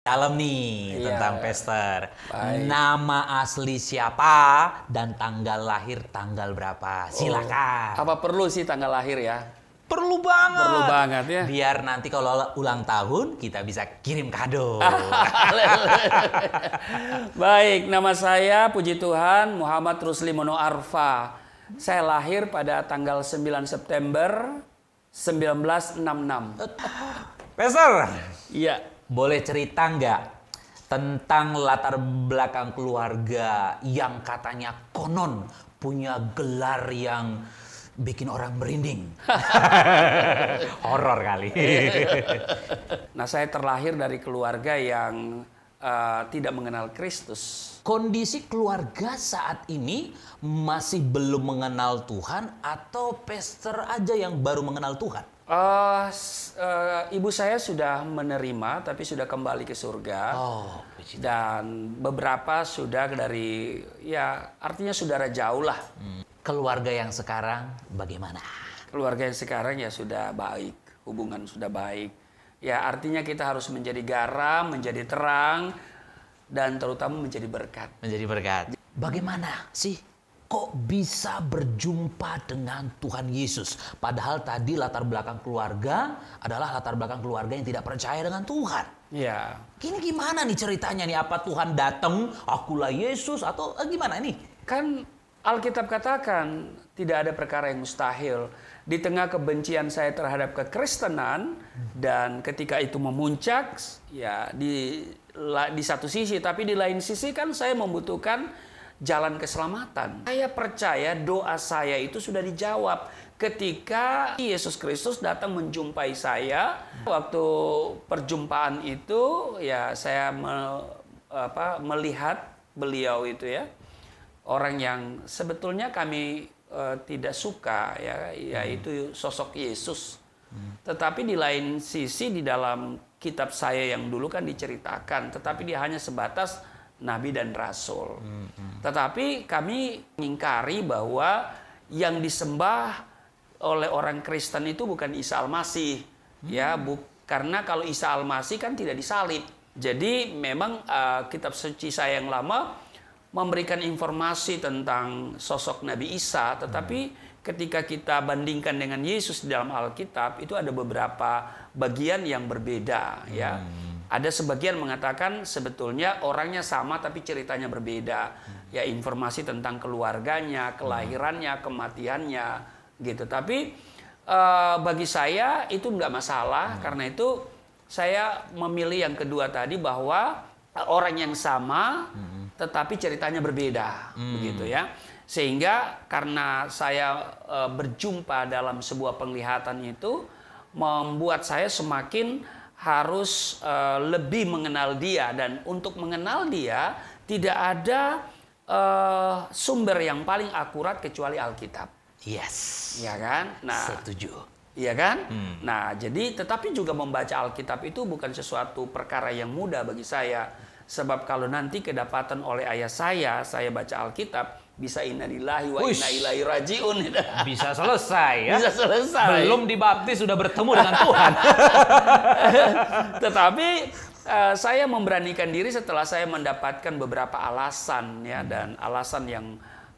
dalam nih iya. tentang Pester. Baik. Nama asli siapa dan tanggal lahir tanggal berapa? Oh, Silakan. Oh. Apa perlu sih tanggal lahir ya? Perlu banget. Perlu banget ya. Biar nanti kalau ulang tahun kita bisa kirim kado. Baik, nama saya puji Tuhan Muhammad Rusli Mono Arfa. Saya lahir pada tanggal 9 September 1966. Pester. Iya boleh cerita nggak tentang latar belakang keluarga yang katanya konon punya gelar yang bikin orang merinding. Horor kali. nah, saya terlahir dari keluarga yang uh, tidak mengenal Kristus. Kondisi keluarga saat ini masih belum mengenal Tuhan atau pester aja yang baru mengenal Tuhan? Uh, uh, ibu saya sudah menerima, tapi sudah kembali ke surga. Oh, dan beberapa sudah dari, ya artinya saudara jauh lah. Hmm. Keluarga yang sekarang bagaimana? Keluarga yang sekarang ya sudah baik, hubungan sudah baik. Ya artinya kita harus menjadi garam, menjadi terang, dan terutama menjadi berkat. Menjadi berkat. Bagaimana sih kok bisa berjumpa dengan Tuhan Yesus. Padahal tadi latar belakang keluarga adalah latar belakang keluarga yang tidak percaya dengan Tuhan. Iya. Ini gimana nih ceritanya nih? Apa Tuhan datang, akulah Yesus atau eh, gimana ini? Kan Alkitab katakan tidak ada perkara yang mustahil. Di tengah kebencian saya terhadap kekristenan dan ketika itu memuncak ya di di satu sisi tapi di lain sisi kan saya membutuhkan jalan keselamatan. Saya percaya doa saya itu sudah dijawab ketika Yesus Kristus datang menjumpai saya. Waktu perjumpaan itu ya saya me, apa, melihat beliau itu ya orang yang sebetulnya kami uh, tidak suka ya yaitu sosok Yesus. Tetapi di lain sisi di dalam kitab saya yang dulu kan diceritakan, tetapi dia hanya sebatas nabi dan rasul. Hmm, hmm. Tetapi kami mengingkari bahwa yang disembah oleh orang Kristen itu bukan Isa Al-Masih, hmm. ya, bu karena kalau Isa Al-Masih kan tidak disalib. Jadi memang uh, kitab suci saya yang lama memberikan informasi tentang sosok Nabi Isa, tetapi hmm. ketika kita bandingkan dengan Yesus di dalam Alkitab itu ada beberapa bagian yang berbeda, hmm. ya. Mm. Ada sebagian mengatakan sebetulnya orangnya sama tapi ceritanya berbeda. Ya informasi tentang keluarganya, kelahirannya, kematiannya gitu. Tapi e, bagi saya itu nggak masalah hmm. karena itu saya memilih yang kedua tadi bahwa orang yang sama hmm. tetapi ceritanya berbeda hmm. begitu ya. Sehingga karena saya e, berjumpa dalam sebuah penglihatan itu membuat saya semakin harus uh, lebih mengenal dia dan untuk mengenal dia tidak ada uh, sumber yang paling akurat kecuali Alkitab. Yes. Ya kan? Nah, setuju. Iya kan? Hmm. Nah, jadi tetapi juga membaca Alkitab itu bukan sesuatu perkara yang mudah bagi saya sebab kalau nanti kedapatan oleh ayah saya saya baca Alkitab bisa innalillahi wa inna ilaihi rajiun. Bisa selesai ya. Bisa selesai. Belum dibaptis sudah bertemu dengan Tuhan. Tetapi uh, saya memberanikan diri setelah saya mendapatkan beberapa alasan ya hmm. dan alasan yang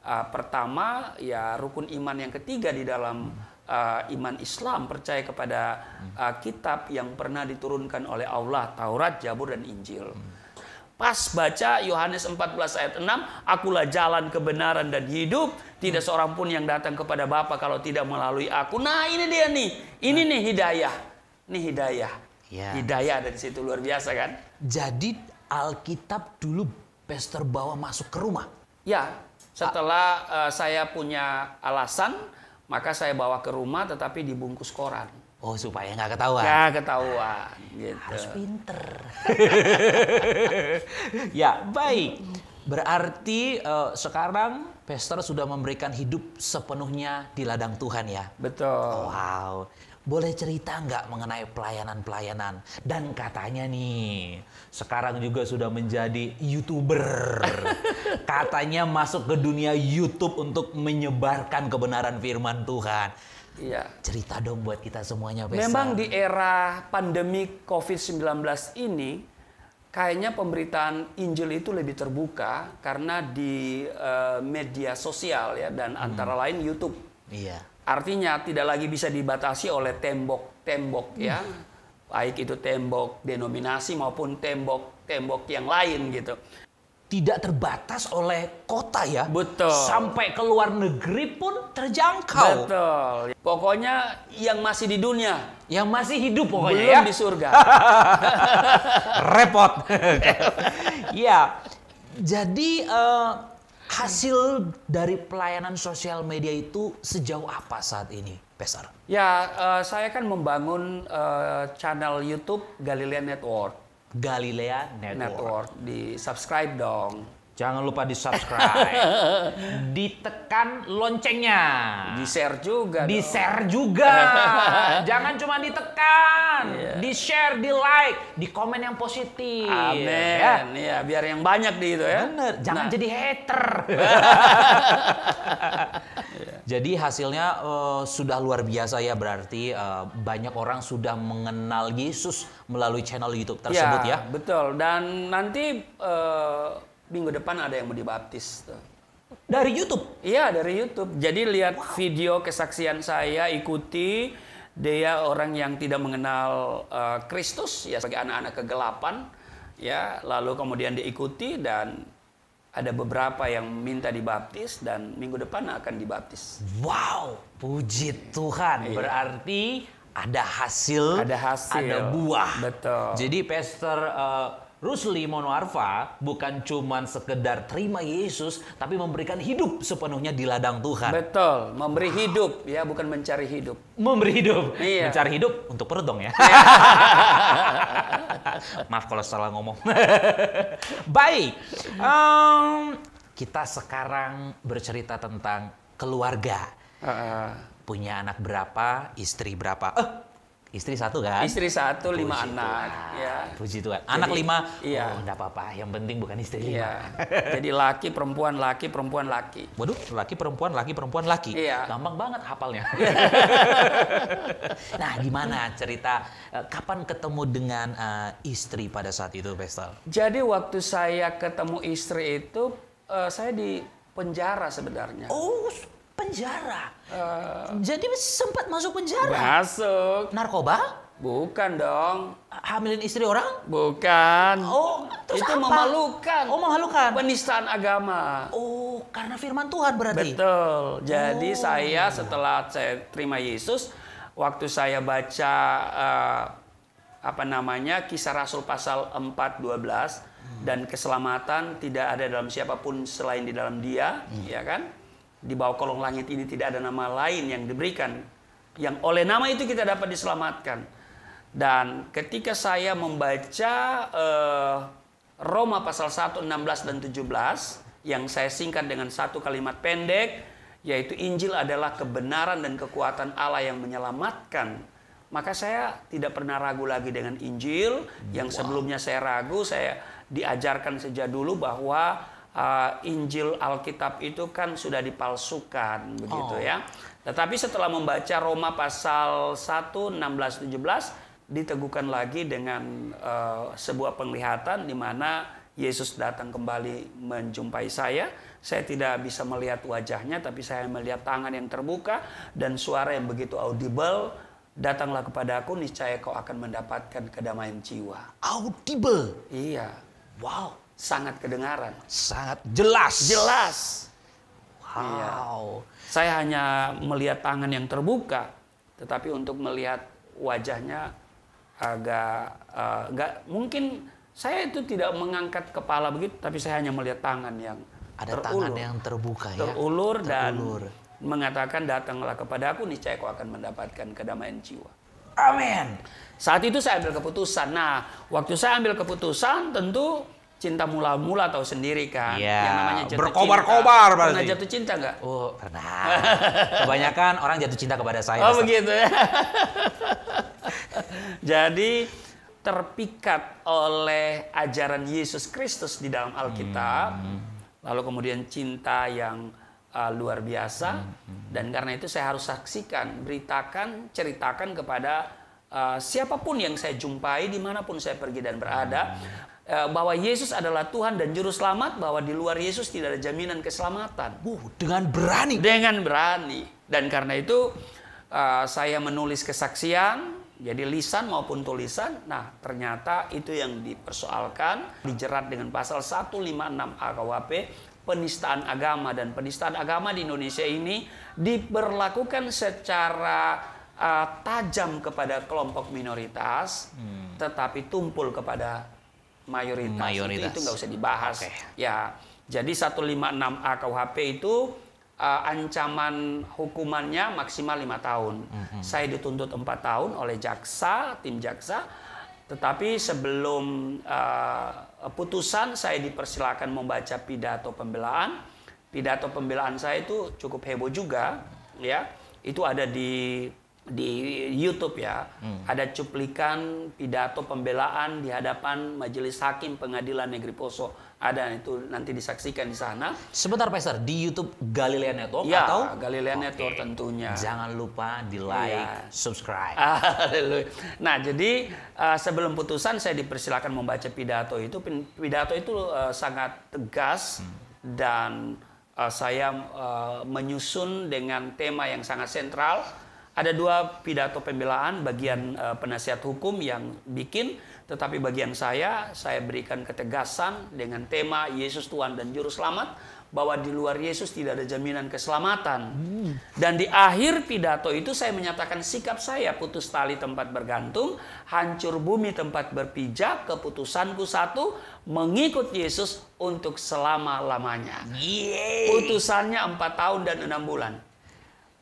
uh, pertama ya rukun iman yang ketiga di dalam uh, iman Islam percaya kepada uh, kitab yang pernah diturunkan oleh Allah, Taurat, Jabur dan Injil. Hmm. Pas baca Yohanes 14 ayat 6, akulah jalan kebenaran dan hidup, tidak hmm. seorang pun yang datang kepada Bapa kalau tidak melalui aku. Nah, ini dia nih. Ini nah. nih hidayah. nih hidayah. Ya. Hidayah ada situ luar biasa kan? Jadi Alkitab dulu pester bawa masuk ke rumah. Ya, setelah uh, saya punya alasan, maka saya bawa ke rumah tetapi dibungkus koran. Oh supaya nggak ketahuan. Nggak ketahuan. Nah, gitu. Harus pinter. ya baik. Berarti uh, sekarang Pastor sudah memberikan hidup sepenuhnya di ladang Tuhan ya. Betul. Wow. Boleh cerita nggak mengenai pelayanan-pelayanan? Dan katanya nih, sekarang juga sudah menjadi youtuber. katanya masuk ke dunia YouTube untuk menyebarkan kebenaran firman Tuhan Iya. Cerita dong buat kita semuanya, Pesa. Memang di era pandemi COVID-19 ini, kayaknya pemberitaan Injil itu lebih terbuka karena di uh, media sosial ya dan hmm. antara lain YouTube. Iya. Artinya tidak lagi bisa dibatasi oleh tembok-tembok hmm. ya. Baik itu tembok denominasi maupun tembok-tembok yang lain gitu tidak terbatas oleh kota ya. Betul. Sampai ke luar negeri pun terjangkau. Betul. Pokoknya yang masih di dunia, yang masih hidup pokoknya belum ya? di surga. Repot. ya. Jadi uh, hasil dari pelayanan sosial media itu sejauh apa saat ini, Pesar? Ya, uh, saya kan membangun uh, channel YouTube Galilean Network. Galilea Network. Network. Di subscribe dong. Jangan lupa di subscribe, ditekan loncengnya, di share juga, di share juga. Jangan cuma ditekan, yeah. di share, di like, di komen yang positif. Amin. Ya, ya biar yang banyak di itu ya. Bener. Jangan nah. jadi hater. Iya. Jadi hasilnya uh, sudah luar biasa ya berarti uh, banyak orang sudah mengenal Yesus melalui channel YouTube tersebut ya. ya? Betul. Dan nanti uh, minggu depan ada yang mau dibaptis. Dari YouTube? Iya dari YouTube. Jadi lihat wow. video kesaksian saya, ikuti dia orang yang tidak mengenal Kristus uh, ya sebagai anak-anak kegelapan ya lalu kemudian diikuti dan ada beberapa yang minta dibaptis dan minggu depan akan dibaptis. Wow, puji Tuhan. Iya. Berarti ada hasil, ada hasil, ada buah. Betul. Jadi Pastor uh, Rusli Monwarfa bukan cuma sekedar terima Yesus, tapi memberikan hidup sepenuhnya di ladang Tuhan. Betul, memberi wow. hidup ya, bukan mencari hidup. Memberi hidup, iya. mencari hidup untuk perut dong ya. Iya. Maaf kalau salah ngomong. Baik, um, kita sekarang bercerita tentang keluarga. Uh, uh. Punya anak berapa, istri berapa? Eh, Istri satu kan? Istri satu, Puji lima Tuhan. anak. Ya. Puji Tuhan. Anak Jadi, lima, iya. oh enggak apa-apa. Yang penting bukan istri lima. Iya. Jadi laki, perempuan, laki, perempuan, laki. Waduh, laki, perempuan, laki, perempuan, laki. Iya. Gampang banget hafalnya. nah, gimana cerita eh, kapan ketemu dengan uh, istri pada saat itu, Pestel? Jadi waktu saya ketemu istri itu, uh, saya di penjara sebenarnya. Oh, penjara. Uh, Jadi sempat masuk penjara. Masuk. Narkoba? Bukan dong. Hamilin istri orang? Bukan. Oh, terus itu apa? memalukan. Oh, memalukan. Penistaan agama. Oh, karena firman Tuhan berarti. Betul. Jadi oh. saya setelah saya terima Yesus, waktu saya baca uh, apa namanya kisah Rasul pasal 4:12 dua belas hmm. dan keselamatan tidak ada dalam siapapun selain di dalam Dia, hmm. ya kan? Di bawah kolong langit ini tidak ada nama lain yang diberikan. Yang oleh nama itu kita dapat diselamatkan. Dan ketika saya membaca eh, Roma pasal 1, 16, dan 17. Yang saya singkat dengan satu kalimat pendek. Yaitu Injil adalah kebenaran dan kekuatan Allah yang menyelamatkan maka saya tidak pernah ragu lagi dengan Injil yang sebelumnya saya ragu saya diajarkan sejak dulu bahwa uh, Injil Alkitab itu kan sudah dipalsukan begitu oh. ya. Tetapi setelah membaca Roma pasal 1 16 17 diteguhkan lagi dengan uh, sebuah penglihatan di mana Yesus datang kembali menjumpai saya. Saya tidak bisa melihat wajahnya tapi saya melihat tangan yang terbuka dan suara yang begitu audible Datanglah kepada aku, niscaya kau akan mendapatkan kedamaian jiwa. Audible. Iya. Wow sangat kedengaran. Sangat jelas. Jelas. Iya. Wow. Iya. Saya hanya melihat tangan yang terbuka, tetapi untuk melihat wajahnya agak uh, mungkin saya itu tidak mengangkat kepala begitu, tapi saya hanya melihat tangan yang ada terulur. tangan yang terbuka ya. Terulur, terulur. dan mengatakan datanglah kepada aku niscaya kau akan mendapatkan kedamaian jiwa. Amin. Saat itu saya ambil keputusan. Nah, waktu saya ambil keputusan tentu cinta mula-mula tahu sendiri kan. Iya. Yang namanya jatuh Berkobar-kobar Berarti. Pernah jatuh cinta nggak? Oh, pernah. Kebanyakan orang jatuh cinta kepada saya. Oh, Ustaz. begitu ya. Jadi terpikat oleh ajaran Yesus Kristus di dalam Alkitab, hmm. lalu kemudian cinta yang uh, luar biasa, hmm, hmm. dan karena itu saya harus saksikan, beritakan, ceritakan kepada uh, siapapun yang saya jumpai, dimanapun saya pergi dan berada, hmm. Eh, bahwa Yesus adalah Tuhan dan juru selamat bahwa di luar Yesus tidak ada jaminan keselamatan. Uh, dengan berani. Dengan berani. Dan karena itu uh, saya menulis kesaksian jadi lisan maupun tulisan. Nah, ternyata itu yang dipersoalkan dijerat dengan pasal 156 A KUHP penistaan agama dan penistaan agama di Indonesia ini diperlakukan secara uh, tajam kepada kelompok minoritas hmm. tetapi tumpul kepada mayoritas, mayoritas. itu nggak usah dibahas. Okay. Ya, jadi 156A KUHP itu uh, ancaman hukumannya maksimal lima tahun. Mm -hmm. Saya dituntut empat tahun oleh jaksa, tim jaksa. Tetapi sebelum uh, putusan saya dipersilakan membaca pidato pembelaan. Pidato pembelaan saya itu cukup heboh juga, ya. Itu ada di di YouTube ya, hmm. ada cuplikan pidato pembelaan di hadapan Majelis Hakim Pengadilan Negeri Poso. Ada itu nanti disaksikan di sana. Sebentar Pak di YouTube Galilean Network ya, atau Galilea okay. Network tentunya. Jangan lupa di like, ya. subscribe. nah, jadi eh, sebelum putusan saya dipersilakan membaca pidato itu. Pidato itu eh, sangat tegas hmm. dan eh, saya menyusun dengan tema yang sangat sentral ada dua pidato pembelaan bagian e, penasihat hukum yang bikin, tetapi bagian saya saya berikan ketegasan dengan tema Yesus Tuhan dan Juru Selamat bahwa di luar Yesus tidak ada jaminan keselamatan. Hmm. Dan di akhir pidato itu saya menyatakan sikap saya putus tali tempat bergantung, hancur bumi tempat berpijak, keputusanku satu, mengikut Yesus untuk selama-lamanya. Putusannya empat tahun dan enam bulan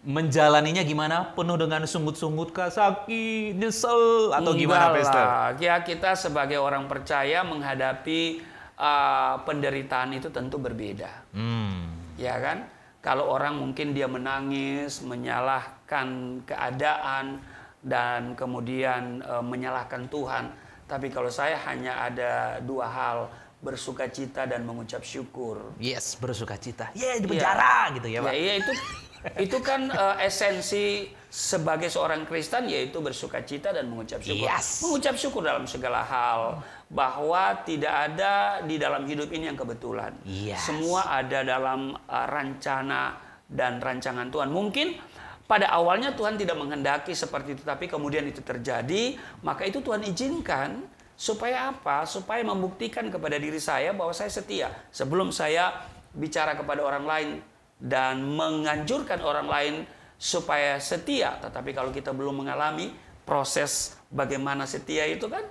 menjalaninya gimana? Penuh dengan sungut-sungut kah? Sakit, nyesel atau gimana Pastor? Ya kita sebagai orang percaya menghadapi uh, penderitaan itu tentu berbeda. Hmm. Ya kan? Kalau orang mungkin dia menangis, menyalahkan keadaan dan kemudian e, menyalahkan Tuhan. Tapi kalau saya hanya ada dua hal bersuka cita dan mengucap syukur. Yes, bersuka cita. Yeah, di iya. penjara ya. gitu ya, ya Pak. Ya, iya itu itu kan uh, esensi sebagai seorang Kristen yaitu bersuka cita dan mengucap syukur. Yes. Mengucap syukur dalam segala hal bahwa tidak ada di dalam hidup ini yang kebetulan. Yes. Semua ada dalam uh, rencana dan rancangan Tuhan. Mungkin pada awalnya Tuhan tidak menghendaki seperti itu tapi kemudian itu terjadi, maka itu Tuhan izinkan supaya apa? Supaya membuktikan kepada diri saya bahwa saya setia. Sebelum saya bicara kepada orang lain dan menganjurkan orang lain supaya setia. Tetapi kalau kita belum mengalami proses bagaimana setia itu kan,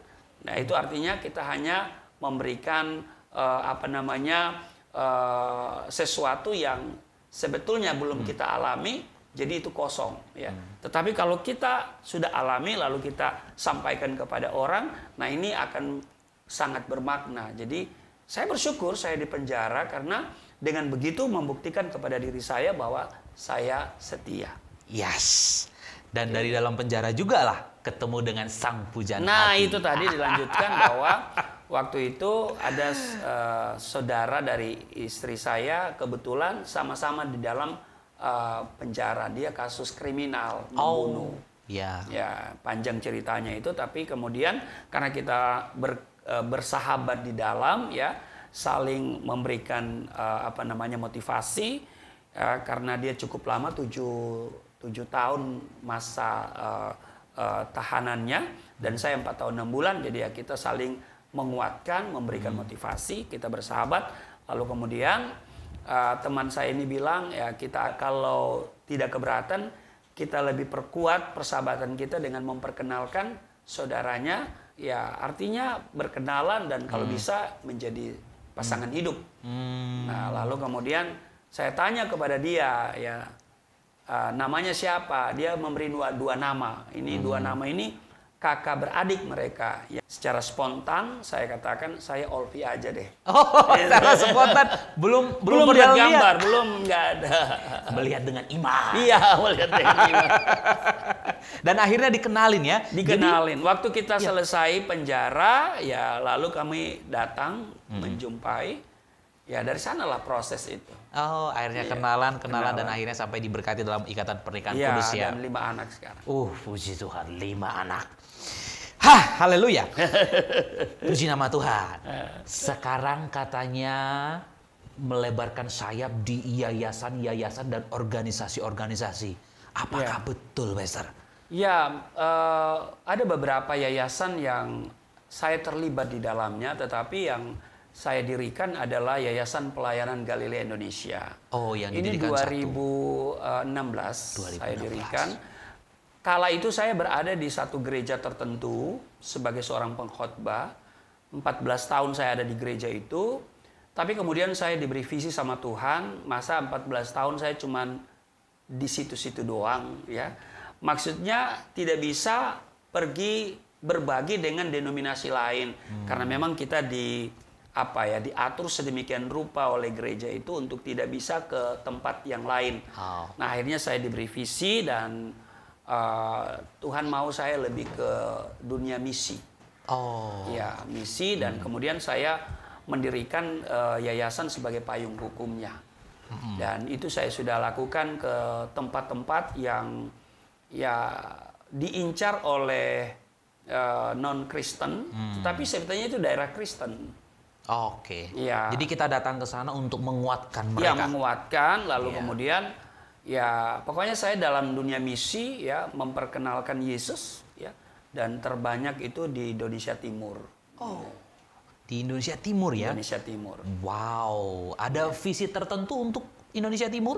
nah itu artinya kita hanya memberikan uh, apa namanya uh, sesuatu yang sebetulnya belum hmm. kita alami, jadi itu kosong. Ya. Hmm. Tetapi kalau kita sudah alami lalu kita sampaikan kepada orang, nah ini akan sangat bermakna. Jadi saya bersyukur saya di penjara karena dengan begitu membuktikan kepada diri saya bahwa saya setia. Yes. Dan dari dalam penjara juga lah ketemu dengan sang pujaan Nah hati. itu tadi dilanjutkan bahwa waktu itu ada uh, saudara dari istri saya kebetulan sama-sama di dalam uh, penjara dia kasus kriminal oh, membunuh. Oh. Ya. ya panjang ceritanya itu tapi kemudian karena kita ber, e, bersahabat di dalam ya saling memberikan uh, apa namanya motivasi uh, karena dia cukup lama tujuh tujuh tahun masa uh, uh, tahanannya dan saya empat tahun enam bulan jadi ya kita saling menguatkan memberikan hmm. motivasi kita bersahabat lalu kemudian uh, teman saya ini bilang ya kita kalau tidak keberatan kita lebih perkuat persahabatan kita dengan memperkenalkan saudaranya ya artinya berkenalan dan kalau hmm. bisa menjadi pasangan hidup. Hmm. Nah, lalu kemudian saya tanya kepada dia ya uh, namanya siapa? Dia memberi dua, dua nama. Ini hmm. dua nama ini kakak beradik mereka ya, secara spontan saya katakan saya Olvi aja deh. Oh, secara spontan belum belum, belum gambar, lihat. belum nggak ada. Melihat dengan iman. Iya, melihat dengan iman. Dan akhirnya dikenalin ya. Dikenalin. Jadi, Waktu kita ya. selesai penjara ya lalu kami datang hmm. menjumpai ya dari sanalah proses itu. Oh, akhirnya iya, kenalan, kenalan, kenalan, dan akhirnya sampai diberkati dalam ikatan pernikahan ya, kudus ya. dan lima anak sekarang. Uh, puji Tuhan, lima anak. Hah, haleluya. Puji nama Tuhan. Ah. Sekarang katanya melebarkan sayap di yayasan-yayasan dan organisasi-organisasi. Apakah yeah. betul, Pastor? Ya, uh, ada beberapa yayasan yang saya terlibat di dalamnya, tetapi yang saya dirikan adalah Yayasan Pelayanan Galilea Indonesia. Oh, yang ini 2016, 2016 eh, saya dirikan Kala itu saya berada di satu gereja tertentu sebagai seorang pengkhotbah. 14 tahun saya ada di gereja itu. Tapi kemudian saya diberi visi sama Tuhan, masa 14 tahun saya cuman di situ-situ doang ya. Maksudnya tidak bisa pergi berbagi dengan denominasi lain hmm. karena memang kita di apa ya diatur sedemikian rupa oleh gereja itu untuk tidak bisa ke tempat yang lain. Oh. Nah, akhirnya saya diberi visi dan uh, Tuhan mau saya lebih ke dunia misi. Oh. Ya, misi dan hmm. kemudian saya mendirikan uh, yayasan sebagai payung hukumnya. Hmm. Dan itu saya sudah lakukan ke tempat-tempat yang ya diincar oleh uh, eh, non Kristen, hmm. tapi sebetulnya itu daerah Kristen. Oke. Okay. Ya. Jadi kita datang ke sana untuk menguatkan ya, mereka. Ya, menguatkan lalu ya. kemudian ya pokoknya saya dalam dunia misi ya memperkenalkan Yesus ya dan terbanyak itu di Indonesia Timur. Oh. Di Indonesia Timur ya. Indonesia Timur. Wow, ada ya. visi tertentu untuk Indonesia Timur?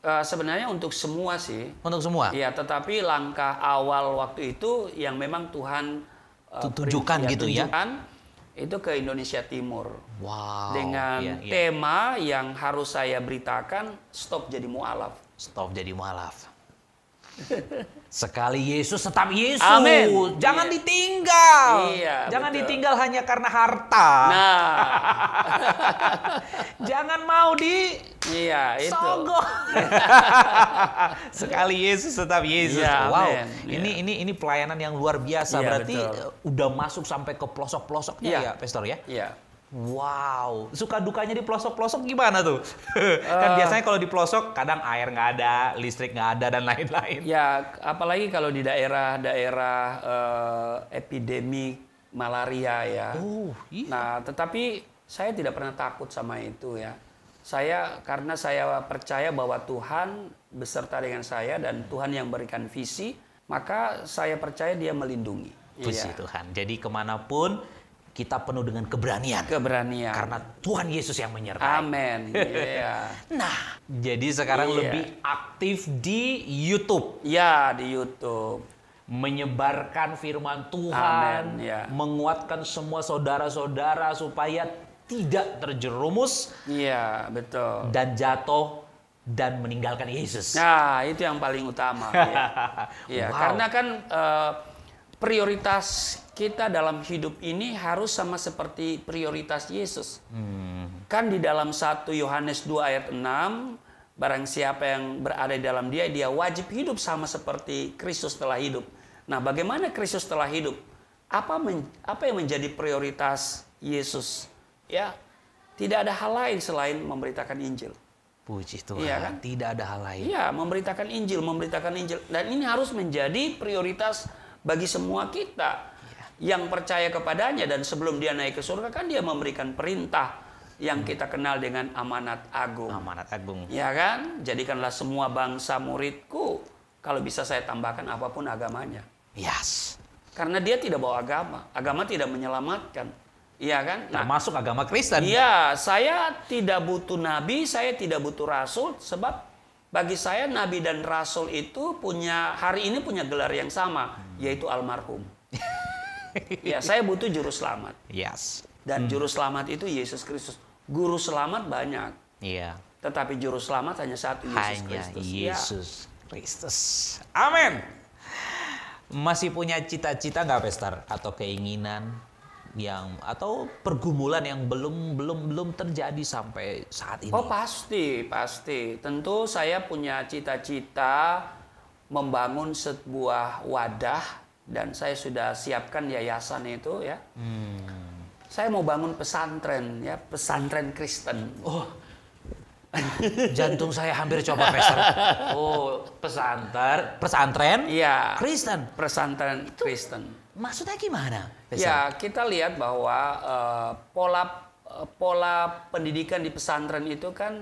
Uh, sebenarnya untuk semua sih. Untuk semua. Iya, tetapi langkah awal waktu itu yang memang Tuhan uh, eh, tunjukkan gitu tunjukkan, ya, gitu ya? itu ke Indonesia Timur. Wow. Dengan ya, ya. tema yang harus saya beritakan stop jadi mualaf stop jadi mualaf. Sekali Yesus tetap Yesus. Amin. Jangan iya. ditinggal. Iya, Jangan betul. ditinggal hanya karena harta. Nah. Jangan mau di Iya, itu. Sekali Yesus tetap Yesus. Iya, wow. Amen. Ini iya. ini ini pelayanan yang luar biasa. Iya, Berarti betul. Eh, udah masuk sampai ke pelosok-pelosoknya iya. ya, Pastor ya? Iya. Wow, suka dukanya di pelosok-pelosok gimana tuh? Uh, kan eh. biasanya kalau di pelosok kadang air nggak ada, listrik nggak ada dan lain-lain. Ya, apalagi kalau di daerah-daerah uh, epidemi malaria ya. Uh, Nah, tetapi saya tidak pernah takut sama itu ya. Saya karena saya percaya bahwa Tuhan beserta dengan saya dan Tuhan yang berikan visi, maka saya percaya Dia melindungi. Puji ya. Tuhan. Jadi kemanapun kita penuh dengan keberanian. Keberanian. Karena Tuhan Yesus yang menyertai. Amin. Yeah. nah, jadi sekarang yeah. lebih aktif di YouTube. Ya, di YouTube. Menyebarkan firman Tuhan, Amen. Yeah. menguatkan semua saudara-saudara supaya tidak terjerumus. Iya, betul. Dan jatuh dan meninggalkan Yesus. Nah, itu yang paling utama. ya. ya wow. Karena kan uh, prioritas kita dalam hidup ini harus sama seperti prioritas Yesus. Hmm. Kan di dalam 1 Yohanes 2 ayat 6, barang siapa yang berada di dalam dia, dia wajib hidup sama seperti Kristus telah hidup. Nah, bagaimana Kristus telah hidup? Apa men, apa yang menjadi prioritas Yesus? Ya, tidak ada hal lain selain memberitakan Injil. Puji Tuhan, ya, kan? tidak ada hal lain. Iya, memberitakan Injil, memberitakan Injil. Dan ini harus menjadi prioritas bagi semua kita yang percaya kepadanya dan sebelum dia naik ke surga kan dia memberikan perintah yang hmm. kita kenal dengan amanat agung. Amanat agung. Ya kan? Jadikanlah semua bangsa muridku. Kalau bisa saya tambahkan apapun agamanya. Yes. Karena dia tidak bawa agama. Agama tidak menyelamatkan. Iya kan? Nah, Termasuk agama Kristen. Iya, saya tidak butuh nabi, saya tidak butuh rasul sebab bagi saya nabi dan rasul itu punya hari ini punya gelar yang sama hmm. yaitu almarhum. ya, saya butuh juru selamat. Yes. Dan hmm. juru selamat itu Yesus Kristus. Guru selamat banyak. Iya. Yeah. Tetapi juru selamat hanya satu Yesus hanya Kristus. Ya. Yesus ya. Amin. Masih punya cita-cita nggak, Pastor? Atau keinginan yang atau pergumulan yang belum belum belum terjadi sampai saat ini? Oh pasti pasti. Tentu saya punya cita-cita membangun sebuah wadah dan saya sudah siapkan yayasan itu ya. Hmm. Saya mau bangun pesantren ya, pesantren Kristen. Oh. Jantung saya hampir coba peser. Oh, pesantren pesantren? Iya. Kristen. Pesantren Kristen. Maksudnya gimana? Peser? Ya, kita lihat bahwa uh, pola eh, pola pendidikan di pesantren itu kan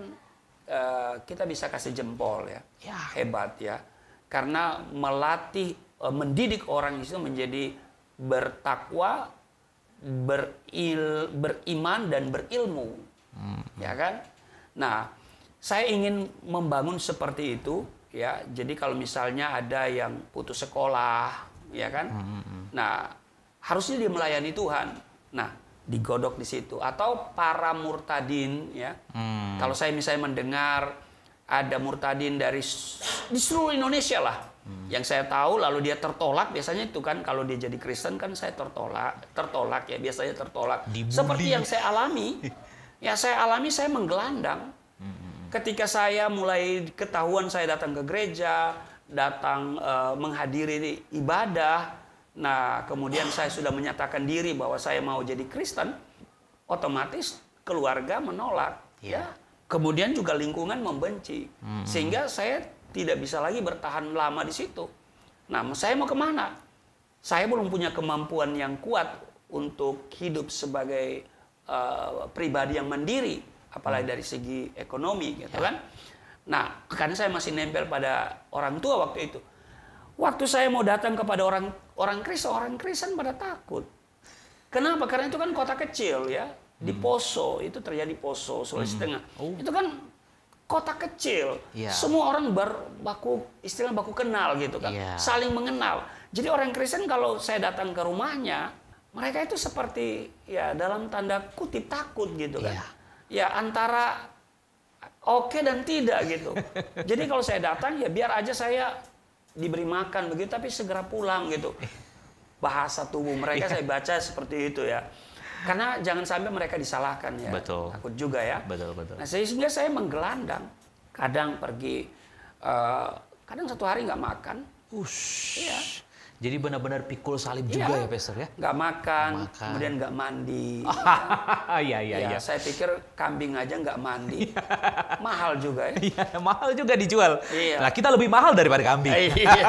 uh, kita bisa kasih jempol ya. ya. Hebat ya. Karena melatih Eh, mendidik orang itu menjadi bertakwa, beril, beriman dan berilmu. Hmm. Ya kan? Nah, saya ingin membangun seperti itu ya. Jadi kalau misalnya ada yang putus sekolah, ya kan? Hmm. hmm, hmm. Nah, harusnya dia melayani Tuhan. Nah, digodok di situ atau para murtadin ya. Hmm. Kalau saya misalnya mendengar ada murtadin dari di seluruh Indonesia lah Hmm. Yang saya tahu lalu dia tertolak biasanya itu kan kalau dia jadi Kristen kan saya tertolak, tertolak ya biasanya tertolak. Dibuli. Seperti yang saya alami. ya saya alami saya menggelandang. Hmm, hmm, hmm. Ketika saya mulai ketahuan saya datang ke gereja, datang eh, menghadiri ibadah, nah kemudian saya sudah menyatakan diri bahwa saya mau jadi Kristen, otomatis keluarga menolak. Yeah. Ya. Kemudian juga lingkungan membenci. Hmm. hmm. Sehingga saya tidak bisa lagi bertahan lama di situ. Nah, saya mau kemana? Saya belum punya kemampuan yang kuat untuk hidup sebagai uh, pribadi yang mandiri, apalagi hmm. dari segi ekonomi, gitu ya. kan? Nah, karena saya masih nempel pada orang tua waktu itu. Waktu saya mau datang kepada orang orang Kristen, orang Kristen pada takut. Kenapa? Karena itu kan kota kecil ya, di hmm. Poso itu terjadi Poso Sulawesi hmm. Tengah. Oh. Itu kan kota kecil, yeah. semua orang baku istilah baku kenal gitu kan, yeah. saling mengenal. Jadi orang Kristen kalau saya datang ke rumahnya, mereka itu seperti ya dalam tanda kutip takut gitu kan, yeah. ya antara oke dan tidak gitu. Jadi kalau saya datang ya biar aja saya diberi makan begitu, tapi segera pulang gitu. Eh. Bahasa tubuh mereka yeah. saya baca seperti itu ya. Karena jangan sampai mereka disalahkan ya. Betul. Takut juga ya. Betul betul. Nah sehingga saya menggelandang, kadang pergi, uh, kadang satu hari nggak makan. Ush. Ya. Jadi benar-benar pikul salib iya. juga ya, Pastor ya? Nggak makan, gak makan. kemudian nggak mandi. Iya, iya, iya. Ya. Saya pikir kambing aja nggak mandi. Iya. mahal juga ya. ya. mahal juga dijual. Iya. Nah, kita lebih mahal daripada kambing. Iya.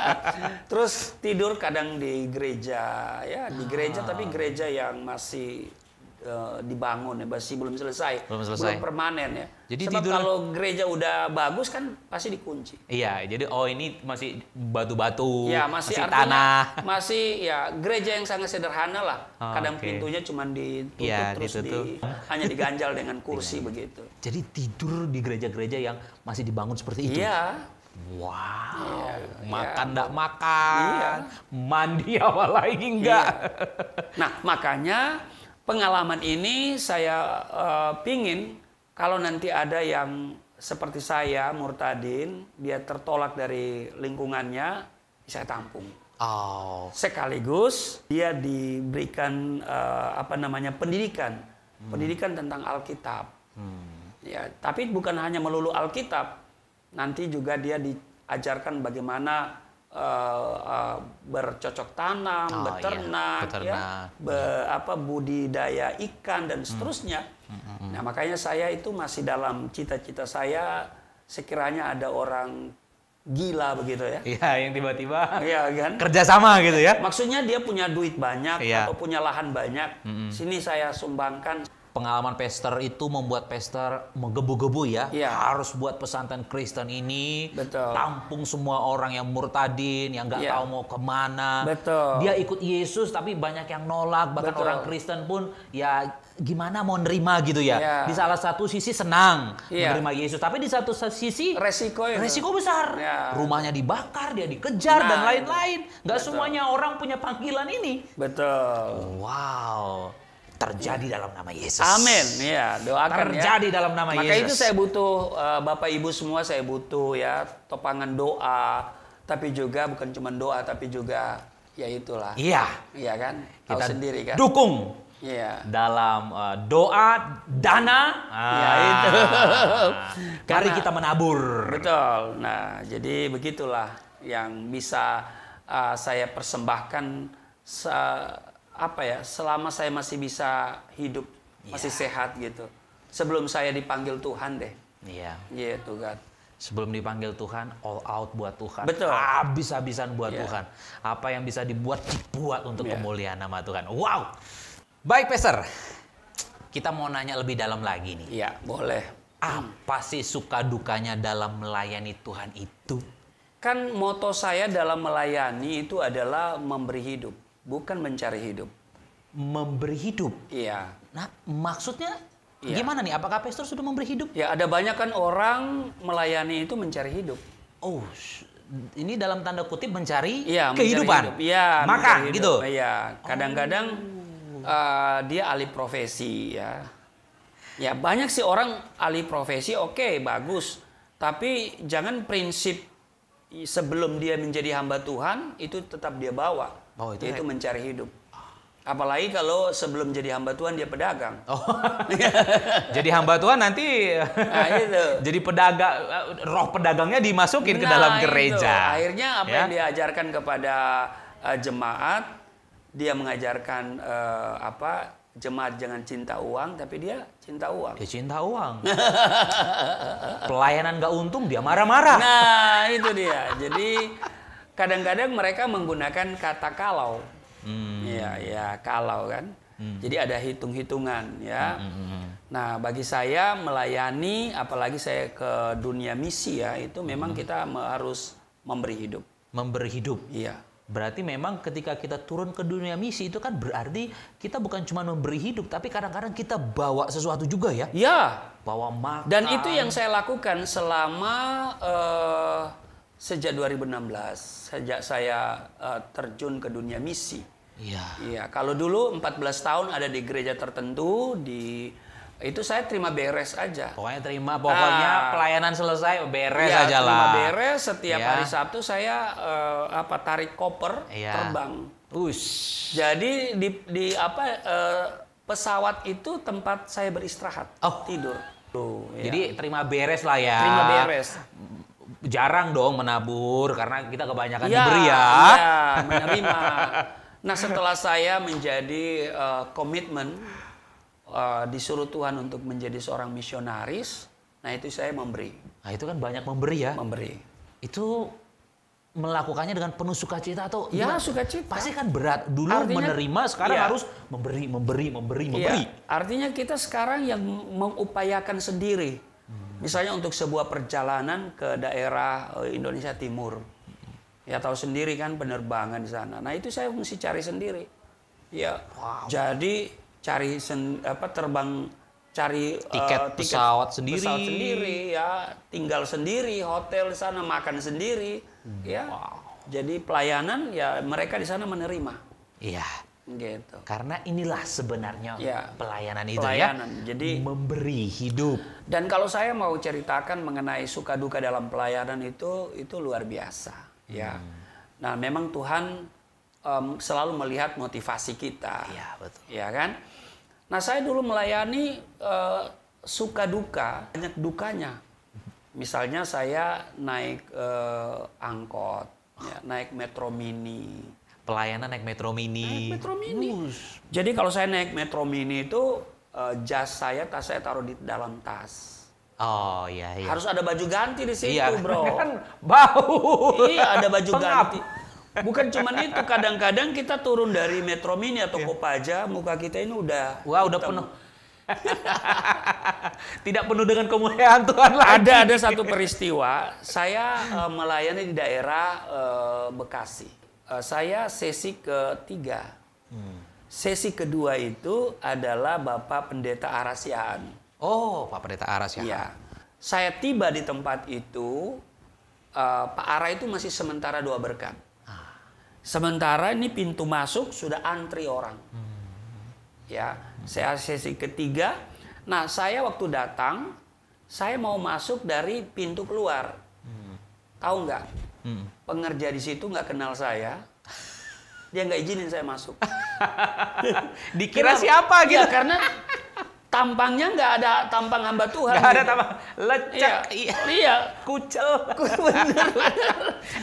Terus tidur kadang di gereja ya, di gereja ah. tapi gereja yang masih Eh, dibangun ya masih belum selesai, belum selesai, belum permanen ya. Jadi Sebab tidur... kalau gereja udah bagus kan pasti dikunci. Iya, jadi oh ini masih batu-batu, ya, masih, masih artinya, tanah, masih ya gereja yang sangat sederhana lah. Oh, Kadang okay. pintunya cuma ditutup ya, terus ditutup. Di, hanya diganjal dengan kursi ya. begitu. Jadi tidur di gereja-gereja yang masih dibangun seperti itu. Iya. Wow, ya, makan tidak ya. makan, iya. mandi awal lagi enggak. Ya. Nah makanya pengalaman ini saya uh, pingin kalau nanti ada yang seperti saya murtadin dia tertolak dari lingkungannya saya tampung oh. sekaligus dia diberikan uh, apa namanya pendidikan hmm. pendidikan tentang Alkitab hmm. ya tapi bukan hanya melulu Alkitab nanti juga dia diajarkan bagaimana uh, uh, bercocok tanam, oh, iya, beternak, iya. beternak ya, be, apa budidaya ikan dan hmm. seterusnya. Hmm, hmm, hmm. Nah makanya saya itu masih dalam cita-cita saya sekiranya ada orang gila begitu ya. Iya, yang tiba-tiba Iya -tiba kan? kerjasama gitu ya. Maksudnya dia punya duit banyak ya. atau punya lahan banyak. -hmm. Sini saya sumbangkan pengalaman pester itu membuat pester menggebu-gebu ya. ya. Harus buat pesantren Kristen ini Betul. tampung semua orang yang murtadin, yang nggak ya. tahu mau kemana. Betul. Dia ikut Yesus tapi banyak yang nolak, bahkan Betul. orang Kristen pun ya gimana mau nerima gitu ya. ya. Di salah satu sisi senang ya. menerima Yesus, tapi di satu sisi resiko itu. resiko besar. Ya. Rumahnya dibakar, dia dikejar nah, dan lain-lain. Nggak -lain. semuanya orang punya panggilan ini. Betul. Wow terjadi dalam nama Yesus. Amin. Iya, ya, doakan terjadi ya. dalam nama Maka Yesus. Maka itu saya butuh uh, Bapak Ibu semua saya butuh ya topangan doa, tapi juga bukan cuma doa tapi juga ya itulah. Iya. Iya kan? Kita Tau sendiri kan. Dukung Yeah. Dalam uh, doa, dana, ya ah, ya itu. Karena, mari kita menabur. Betul. Nah, jadi begitulah yang bisa uh, saya persembahkan apa ya selama saya masih bisa hidup yeah. masih iya. sehat gitu sebelum saya dipanggil Tuhan deh iya yeah. tuh kan sebelum dipanggil Tuhan all out buat Tuhan betul habis-habisan buat yeah. Tuhan apa yang bisa dibuat dibuat untuk yeah. kemuliaan nama Tuhan wow baik peser kita mau nanya lebih dalam lagi nih iya boleh apa sih suka dukanya dalam melayani Tuhan itu kan moto saya dalam melayani itu adalah memberi hidup Bukan mencari hidup. Memberi hidup. Iya. Nah, maksudnya iya. gimana nih? Apakah pastor sudah memberi hidup? Ya, ada banyak kan orang melayani itu mencari hidup. Oh, ini dalam tanda kutip mencari ya, kehidupan. Iya, makan hidup. gitu. Iya, kadang-kadang oh. uh, dia alih profesi ya. Ya, banyak sih orang alih profesi oke, okay, bagus. Tapi jangan prinsip sebelum dia menjadi hamba Tuhan itu tetap dia bawa. Oh, itu yaitu ya. mencari hidup. Apalagi kalau sebelum jadi hamba Tuhan dia pedagang. Oh. jadi hamba Tuhan nanti nah, itu. jadi pedagang roh pedagangnya dimasukin nah, ke dalam gereja. Itu. Akhirnya apa ya? yang diajarkan kepada uh, jemaat dia mengajarkan uh, apa jemaat jangan cinta uang tapi dia cinta uang. Dia cinta uang. Pelayanan gak untung dia marah-marah. Nah, itu dia. Jadi kadang-kadang mereka menggunakan kata kalau. Hmm. Ya, ya kalau kan. Hmm. Jadi ada hitung-hitungan ya. Hmm, hmm, hmm, hmm. Nah, bagi saya melayani apalagi saya ke dunia misi ya, itu memang hmm. kita harus memberi hidup. Memberi hidup. Iya. Berarti memang ketika kita turun ke dunia misi itu kan berarti kita bukan cuma memberi hidup, tapi kadang-kadang kita bawa sesuatu juga ya. Ya. Bawa makan. Dan itu yang saya lakukan selama uh, sejak 2016 sejak saya uh, terjun ke dunia misi. Iya. Iya, kalau dulu 14 tahun ada di gereja tertentu di itu saya terima beres aja. Pokoknya terima, pokoknya nah, pelayanan selesai beres ya, aja lah. Terima beres setiap ya. hari Sabtu saya uh, apa tarik koper ya. terbang. Ush. Jadi di, di apa uh, pesawat itu tempat saya beristirahat, oh. tidur. Tuh, iya. Jadi terima beres lah ya. Terima beres jarang dong menabur karena kita kebanyakan ya, diberi ya. ya menerima. nah, setelah saya menjadi uh, komitmen uh, disuruh Tuhan untuk menjadi seorang misionaris, nah itu saya memberi. Nah, itu kan banyak memberi ya. Memberi. Itu melakukannya dengan penuh sukacita atau ya sukacita pasti kan berat dulu artinya, menerima sekarang ya. harus memberi memberi memberi iya. memberi ya, artinya kita sekarang yang mengupayakan sendiri Misalnya untuk sebuah perjalanan ke daerah eh, Indonesia Timur. Ya tahu sendiri kan penerbangan di sana. Nah, itu saya mesti cari sendiri. Ya. Wow. Jadi cari sen, apa terbang cari eh, tiket, uh, tiket pesawat sendiri. Pesawat sendiri ya, tinggal sendiri, hotel di sana makan sendiri. Hmm. Ya. Wow. Jadi pelayanan ya mereka di sana menerima. Iya. Gitu. Karena inilah sebenarnya ya. pelayanan itu ya. pelayanan. ya. Jadi memberi hidup dan kalau saya mau ceritakan mengenai suka duka dalam pelayanan itu itu luar biasa ya. Hmm. Nah, memang Tuhan um, selalu melihat motivasi kita. Iya, betul. Ya kan? Nah, saya dulu melayani uh, suka duka, banyak dukanya. Misalnya saya naik uh, angkot, ya, naik metro mini. Pelayanan naik metro mini. Naik metro mini. Jadi kalau saya naik metro mini itu uh, jas saya, tas saya taruh di dalam tas. Oh iya, iya. Harus ada baju ganti di situ, iya, bro. Kan bau. Iya, ada baju Pengap. ganti. Bukan cuma itu, kadang-kadang kita turun dari Metro Mini atau iya. Kopaja, muka kita ini udah Wah, udah penuh. Tidak penuh dengan kemuliaan Tuhan lah. Ada ada satu peristiwa, saya uh, melayani di daerah uh, Bekasi. Uh, saya sesi ketiga. Hmm. Sesi kedua itu adalah Bapak Pendeta Arasian. Oh, Pak Pendeta Arasian. Ya. Saya tiba di tempat itu, uh, Pak Ara itu masih sementara dua berkat. Ah. Sementara ini pintu masuk sudah antri orang. Hmm. Ya, saya sesi ketiga. Nah, saya waktu datang, saya mau masuk dari pintu keluar. Hmm. Tahu nggak? Hmm. Pengerja di situ nggak kenal saya dia nggak izinin saya masuk. Dikira siapa gitu? Ya, karena tampangnya nggak ada tampang hamba Tuhan. Nggak ada tampang lecek, iya, iya. iya. kucel, bener.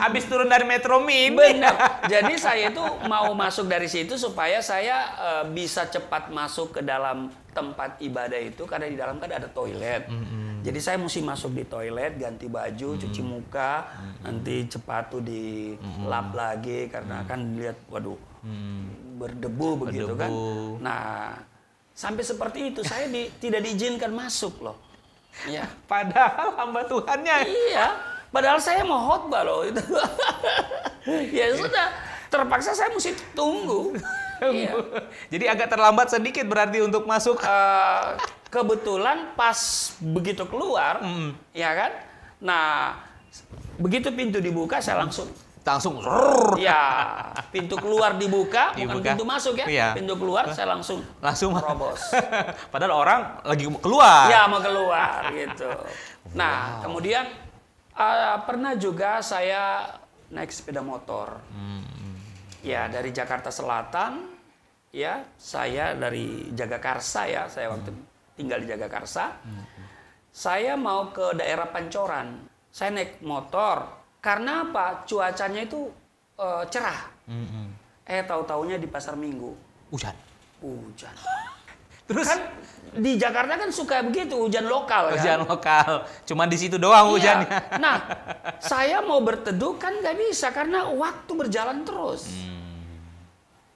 Abis turun dari Metro Mini. Bener. Jadi saya itu mau masuk dari situ supaya saya uh, bisa cepat masuk ke dalam tempat ibadah itu karena di dalam kan ada toilet. Mm -hmm. Jadi saya mesti masuk di toilet, ganti baju, -hmm. cuci muka, mm -hmm. nanti sepatu dilap mm -hmm. lagi karena -hmm. kan lihat, waduh, -hmm. berdebu begitu kan. berdebu. kan. Nah Sampai seperti itu, saya di, tidak diizinkan masuk loh. Ya. Padahal hamba Tuhannya. Iya. Padahal saya mau khotbah loh itu. ya iya. sudah, terpaksa saya mesti tunggu. iya. Jadi agak terlambat sedikit berarti untuk masuk. Uh, kebetulan pas begitu keluar, mm. ya kan? Nah, begitu pintu dibuka saya langsung langsung ya pintu keluar dibuka, dibuka. bukan pintu masuk ya iya. pintu keluar saya langsung langsung robos padahal orang lagi keluar ya mau keluar gitu nah wow. kemudian uh, pernah juga saya naik sepeda motor hmm. ya dari Jakarta Selatan ya saya dari Jagakarsa ya saya waktu hmm. tinggal di Jagakarsa hmm. saya mau ke daerah Pancoran saya naik motor karena apa? Cuacanya itu uh, cerah. Mm -hmm. Eh tahu-taunya di pasar Minggu hujan. Hujan. Terus kan di Jakarta kan suka begitu hujan lokal kan? Hujan lokal. cuma di situ doang iya. hujannya. Nah, saya mau berteduh kan nggak bisa karena waktu berjalan terus. Iya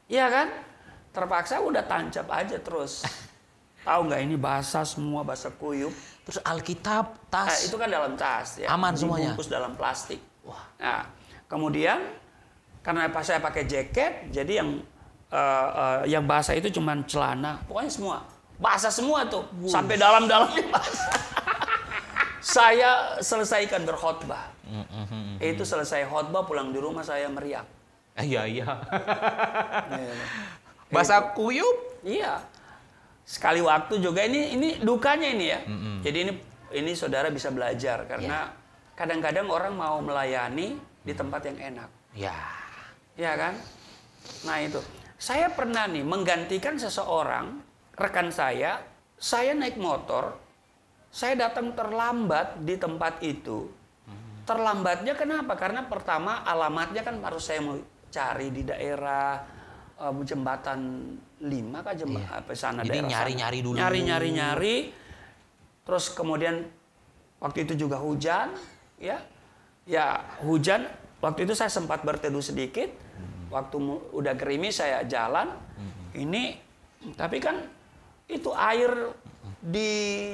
Iya kan? Terpaksa udah tancap aja terus. Tahu nggak ini basah semua basah kuyup. Terus Alkitab, tas. Eh, itu kan dalam tas ya. Aman semuanya. Dibungkus dalam plastik. Nah, kemudian karena pas saya pakai jaket, jadi yang uh, uh, yang bahasa itu cuma celana, pokoknya semua bahasa semua tuh sampai dalam-dalamnya basah. saya selesaikan berkhotbah. Itu selesai khotbah pulang di rumah saya meriak. Eh, iya iya. iya, iya. bahasa kuyup? Iya. Sekali waktu juga ini ini dukanya ini ya. Jadi ini ini saudara bisa belajar karena yeah kadang-kadang orang mau melayani di tempat yang enak. Ya. Ya kan? Nah itu. Saya pernah nih menggantikan seseorang, rekan saya, saya naik motor, saya datang terlambat di tempat itu. Hmm. Terlambatnya kenapa? Karena pertama alamatnya kan harus saya mau cari di daerah uh, jembatan 5 kah jembatan iya. apa sana Jadi nyari-nyari dulu. Nyari-nyari nyari. Terus kemudian waktu itu juga hujan, ya ya hujan waktu itu saya sempat berteduh sedikit hmm. waktu udah gerimis saya jalan hmm. ini tapi kan itu air di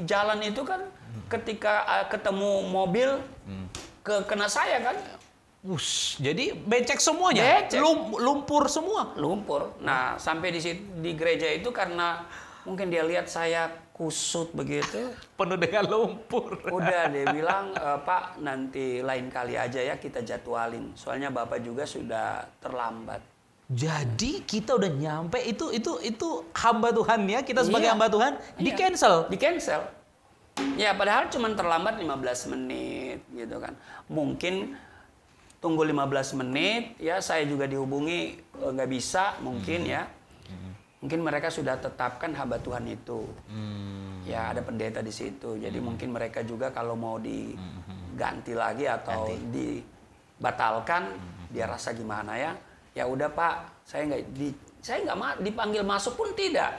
jalan itu kan hmm. ketika uh, ketemu mobil ke kena saya kan Wush, jadi becek semuanya, becek. Lum, lumpur semua. Lumpur. Nah, sampai di, di gereja itu karena mungkin dia lihat saya kusut begitu. Penuh dengan lumpur. Udah dia bilang, e, Pak nanti lain kali aja ya kita jadwalin. Soalnya Bapak juga sudah terlambat. Jadi kita udah nyampe itu itu itu hamba Tuhan ya kita sebagai iya. hamba Tuhan iya. di cancel. Di cancel. Ya padahal cuma terlambat 15 menit gitu kan. Mungkin tunggu 15 menit ya saya juga dihubungi eh, nggak bisa mungkin hmm. ya mungkin mereka sudah tetapkan hamba Tuhan itu. Hmm. Ya ada pendeta di situ. Jadi hmm. mungkin mereka juga kalau mau diganti hmm. lagi atau ganti. dibatalkan, hmm. dia rasa gimana ya? Ya udah Pak, saya nggak di saya nggak ma dipanggil masuk pun tidak.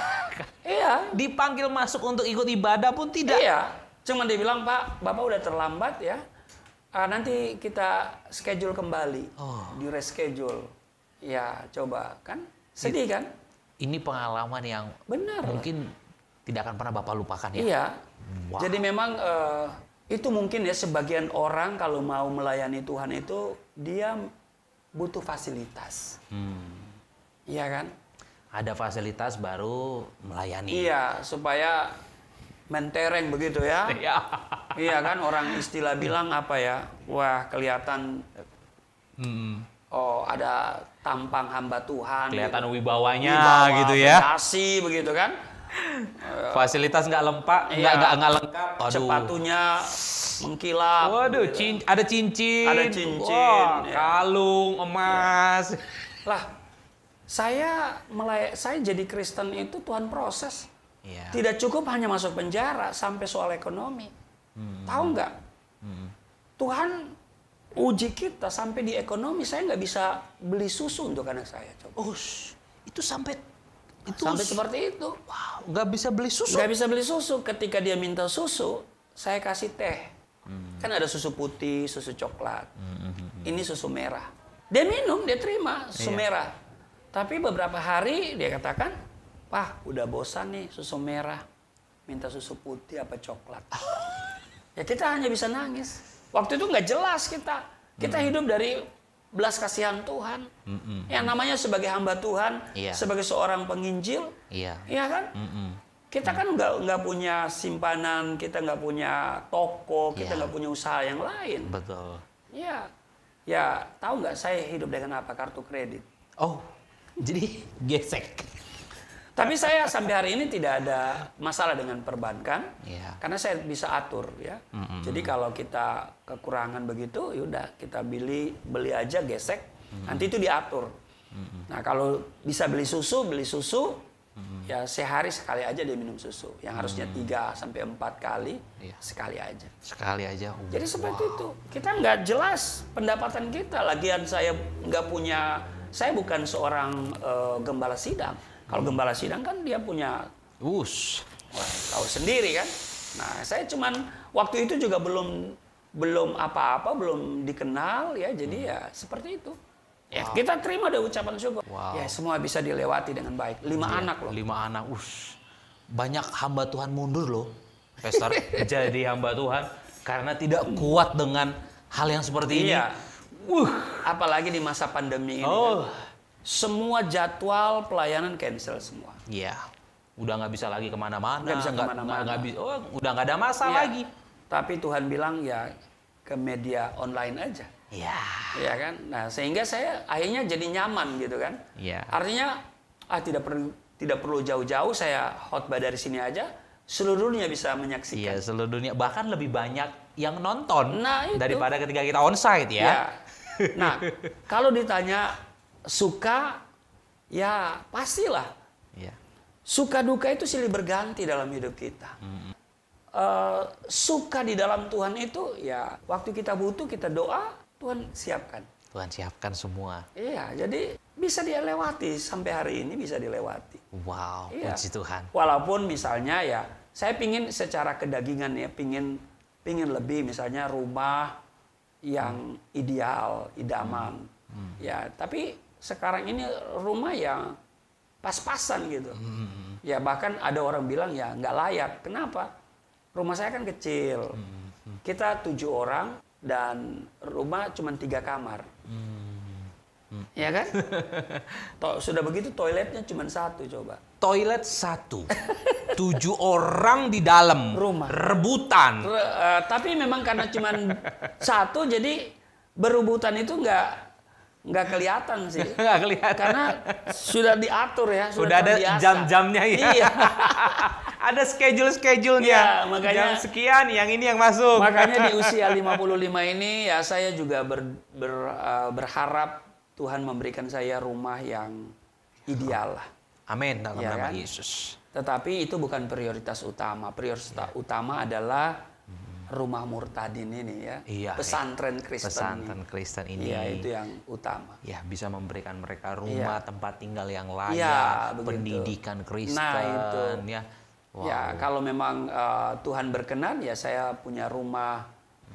iya. Dipanggil masuk untuk ikut ibadah pun tidak. Iya. Cuman bilang Pak, Bapak udah terlambat ya. Uh, nanti kita schedule kembali, oh. di reschedule. Ya coba kan sedih kan? ini pengalaman yang benar mungkin tidak akan pernah bapak lupakan ya. Iya. Wow. Jadi memang uh, itu mungkin ya sebagian orang kalau mau melayani Tuhan itu dia butuh fasilitas. Hmm. Iya kan? Ada fasilitas baru melayani. Iya, supaya mentereng begitu ya. Iya. iya kan orang istilah bilang apa ya? Wah, kelihatan hmm. oh ada tampang hamba Tuhan. Kelihatan gitu. wibawanya Wibawa, gitu ya. Kasih begitu kan. Fasilitas nggak lempak, iya, nggak nggak lengkap. Aduh. Sepatunya mengkilap. Waduh, gitu. Ya. cin ada cincin. Ada cincin. ya. kalung emas. Ya. Lah, saya melay saya jadi Kristen itu Tuhan proses. Ya. Tidak cukup hanya masuk penjara sampai soal ekonomi. Hmm. Tahu nggak? Hmm. Tuhan uji kita sampai di ekonomi saya nggak bisa beli susu untuk anak saya. Coba. Ush, oh, itu sampai itu sampai seperti itu. Wow, nggak bisa beli susu. Nggak bisa beli susu. Ketika dia minta susu, saya kasih teh. Hmm. Kan ada susu putih, susu coklat. Hmm, hmm, hmm, hmm, Ini susu merah. Dia minum, dia terima susu iya. merah. Tapi beberapa hari dia katakan, wah, udah bosan nih susu merah. Minta susu putih apa coklat." Ah. ya kita hanya bisa nangis. Waktu itu nggak jelas kita. Kita hmm. hidup dari belas kasihan Tuhan. Mm hmm. Yang namanya sebagai hamba Tuhan, yeah. sebagai seorang penginjil, iya yeah. kan? Mm hmm. Kita kan nggak nggak punya simpanan, kita nggak punya toko, kita iya. nggak punya usaha yang lain. Betul. Ya, ya tahu nggak saya hidup dengan apa kartu kredit? Oh, jadi gesek. Tapi saya sampai hari ini tidak ada masalah dengan perbankan, yeah. karena saya bisa atur ya. Mm-hmm. Jadi kalau kita kekurangan begitu, yaudah kita beli beli aja gesek, mm-hmm. nanti itu diatur. Mm-hmm. Nah kalau bisa beli susu, beli susu, mm-hmm. ya sehari sekali aja dia minum susu, yang harusnya tiga sampai empat kali, yeah. sekali aja. Sekali aja. Oh, Jadi seperti wow. itu, kita nggak jelas pendapatan kita. Lagian saya nggak punya, saya bukan seorang uh, gembala sidang. Kalau gembala sidang kan dia punya us. tahu sendiri kan. Nah, saya cuman waktu itu juga belum belum apa-apa, belum dikenal ya. Jadi hmm. ya seperti itu. Ya, wow. kita terima deh ucapan syukur. Wow. Ya, semua bisa dilewati dengan baik. Lima ya, anak loh. Lima anak, us. Banyak hamba Tuhan mundur loh. Pastor jadi hamba Tuhan karena tidak kuat dengan hal yang seperti iya. ini. Uh, apalagi di masa pandemi ini. Oh. Kan? semua jadwal pelayanan cancel semua. Iya. Udah nggak bisa lagi kemana-mana. Nggak bisa kemana-mana. oh, udah nggak ada masa ya. lagi. Tapi Tuhan bilang ya ke media online aja. Iya. Iya kan? Nah, sehingga saya akhirnya jadi nyaman gitu kan. Iya. Artinya ah tidak perlu tidak perlu jauh-jauh saya khotbah dari sini aja seluruh dunia bisa menyaksikan. Iya, seluruh dunia bahkan lebih banyak yang nonton nah, itu. daripada ketika kita onsite ya. ya. Nah, kalau ditanya suka ya pastilah ya. suka duka itu silih berganti dalam hidup kita hmm. uh, suka di dalam Tuhan itu ya waktu kita butuh kita doa Tuhan siapkan Tuhan siapkan semua iya jadi bisa dilewati sampai hari ini bisa dilewati wow iya. puji Tuhan walaupun misalnya ya saya pingin secara kedagingan ya pingin pingin lebih misalnya rumah yang hmm. ideal idaman hmm. Hmm. ya tapi sekarang ini rumah yang pas-pasan gitu. Hmm. Ya bahkan ada orang bilang ya nggak layak. Kenapa? Rumah saya kan kecil. Hmm. Kita tujuh orang dan rumah cuma tiga kamar. Hmm. Hmm. Ya kan? to sudah begitu toiletnya cuma satu coba. Toilet satu. tujuh orang di dalam rumah rebutan Re, uh, tapi memang karena cuma satu jadi berubutan itu nggak nggak kelihatan sih. Nggak kelihatan. Karena sudah diatur ya. Sudah, sudah ada jam-jamnya ya. Iya. ada schedule-schedulenya. Iya, makanya. Jam sekian, yang ini yang masuk. Makanya di usia 55 ini ya saya juga ber, ber, uh, berharap Tuhan memberikan saya rumah yang ideal lah. Amin dalam ya nama kan? Yesus. Tetapi itu bukan prioritas utama. Prioritas ya. utama adalah rumah murtadin ini ya. Iya, iya. pesantren ya. Kristen. Pesantren ini. Kristen ini. ya itu yang utama. Ya, bisa memberikan mereka iya. rumah, iya. tempat tinggal yang iya, layak, ya, pendidikan nah, Kristen nah, itu. ya. ya wow. Ya, kalau memang uh, Tuhan berkenan ya saya punya rumah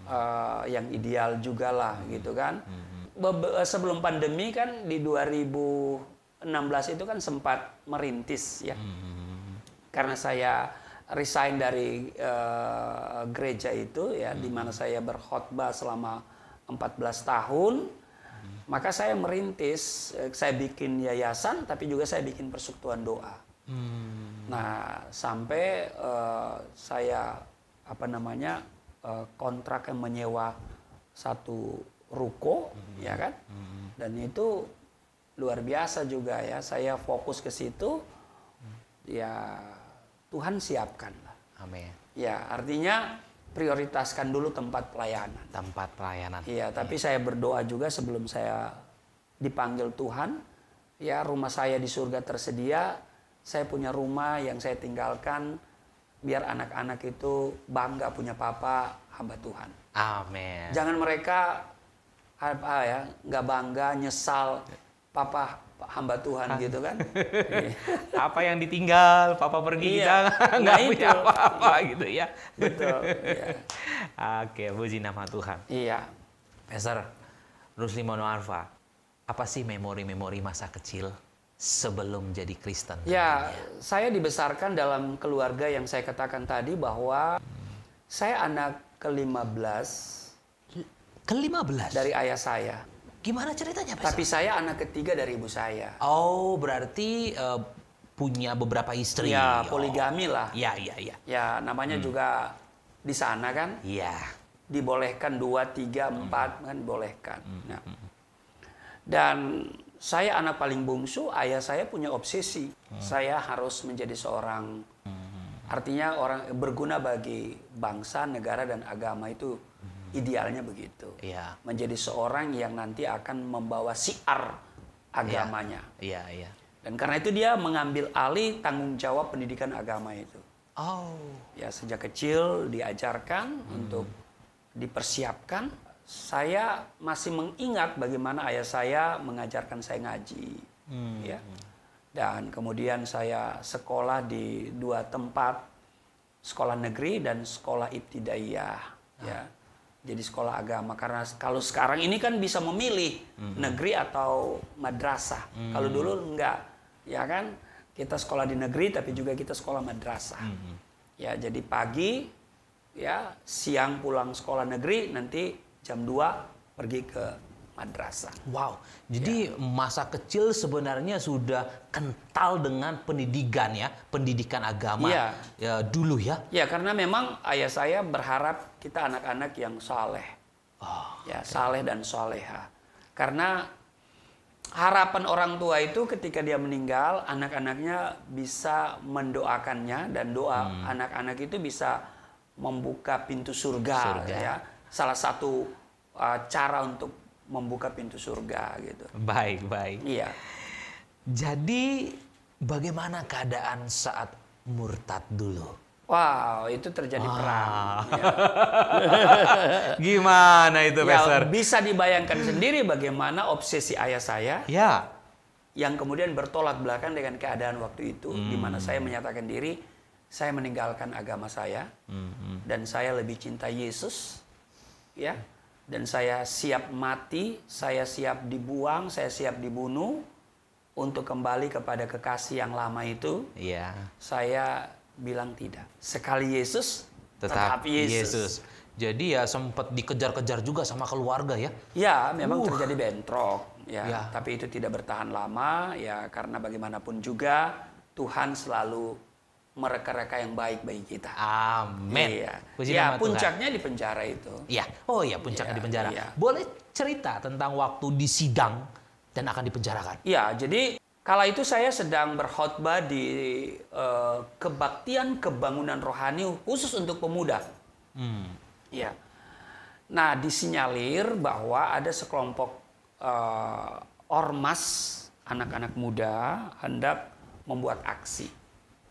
uh, yang ideal juga lah hmm. gitu kan. Hmm. Be eh, sebelum pandemi kan di 2016 itu kan sempat merintis ya. Hmm. Karena saya resign dari uh, gereja itu ya hmm. di mana hmm. saya berkhotbah selama 14 tahun hmm. maka saya merintis eh, saya bikin yayasan tapi juga saya bikin persekutuan doa hmm. nah sampai uh, saya apa namanya uh, kontrak yang menyewa satu ruko hmm. ya kan hmm. dan itu luar biasa juga ya saya fokus ke situ hmm. ya Tuhan siapkanlah. Amin. Ya, artinya prioritaskan dulu tempat pelayanan. Tempat pelayanan. Iya, iya, tapi saya berdoa juga sebelum saya dipanggil Tuhan, ya rumah saya di surga tersedia, saya punya rumah yang saya tinggalkan biar anak-anak itu bangga punya papa hamba Tuhan. Amin. Jangan mereka apa ah, ah, ya nggak bangga nyesal papa hamba Tuhan ah. gitu kan. apa yang ditinggal, papa pergi iya. kita nah, nggak punya apa-apa iya. gitu ya. Betul. Iya. Oke, puji nama Tuhan. Iya. Rusli Rusli Arfa, apa sih memori-memori masa kecil sebelum jadi Kristen? Ya, tentunya? saya dibesarkan dalam keluarga yang saya katakan tadi bahwa saya anak ke-15. Ke-15? Dari ayah saya. Gimana ceritanya, Pak? Tapi saya anak ketiga dari ibu saya. Oh, berarti uh, punya beberapa istri. Ya, poligami oh. lah. Ya, ya, ya. Ya, namanya hmm. juga di sana kan. Iya. Dibolehkan dua, tiga, hmm. empat, kan hmm. kan ya. bolehkan. Hmm. Nah. Dan saya anak paling bungsu, ayah saya punya obsesi. Hmm. Saya harus menjadi seorang, hmm. hmm artinya orang berguna bagi bangsa, negara, dan agama itu. Idealnya begitu. Iya. Menjadi seorang yang nanti akan membawa siar iya. agamanya. Iya, iya. Dan karena itu dia mengambil alih tanggung jawab pendidikan agama itu. Oh. Ya sejak kecil diajarkan hmm. untuk dipersiapkan. Saya masih mengingat bagaimana ayah saya mengajarkan saya ngaji. Hmm. Ya. Dan kemudian saya sekolah di dua tempat, sekolah negeri dan sekolah ibtidaiyah. Nah. Ya. Ah jadi sekolah agama karena kalau sekarang ini kan bisa memilih hmm. negeri atau madrasah hmm. kalau dulu enggak ya kan kita sekolah di negeri tapi juga kita sekolah madrasah hmm. hmm. ya jadi pagi ya siang pulang sekolah negeri nanti jam 2 pergi ke madrasah. Wow. Jadi ya. masa kecil sebenarnya sudah kental dengan pendidikan ya, pendidikan agama ya. Ya, dulu ya. Ya karena memang ayah saya berharap kita anak-anak yang saleh, oh, ya okay. saleh dan soleha. Karena harapan orang tua itu ketika dia meninggal, anak-anaknya bisa mendoakannya dan doa hmm. anak-anak hmm. itu bisa membuka pintu surga, surga. ya. Salah satu uh, cara untuk membuka pintu surga gitu. Baik, baik. Iya. Jadi bagaimana keadaan saat murtad dulu? Wow, itu terjadi ah. perang. Ya. Gimana itu, ya, Bisa dibayangkan sendiri bagaimana obsesi ayah saya. Ya. Yang kemudian bertolak belakang dengan keadaan waktu itu, hmm. di mana saya menyatakan diri, saya meninggalkan agama saya, hmm. hmm. dan saya lebih cinta Yesus, ya, dan saya siap mati, saya siap dibuang, saya siap dibunuh untuk kembali kepada kekasih yang lama itu. Iya. Saya bilang tidak. Sekali Yesus, tetap, tetap Yesus. Yesus. Jadi ya sempat dikejar-kejar juga sama keluarga ya? Ya, memang uh. terjadi bentrok ya, ya. Tapi itu tidak bertahan lama ya karena bagaimanapun juga Tuhan selalu mereka-reka yang baik bagi kita. Amin. Iya. ya, puncaknya di penjara itu. Iya. Oh iya, puncaknya iya, di penjara. Iya. Boleh cerita tentang waktu di sidang dan akan dipenjarakan? Iya, jadi kala itu saya sedang berkhotbah di uh, kebaktian kebangunan rohani khusus untuk pemuda. Hmm. Iya. Nah, disinyalir bahwa ada sekelompok uh, ormas anak-anak muda hendak membuat aksi.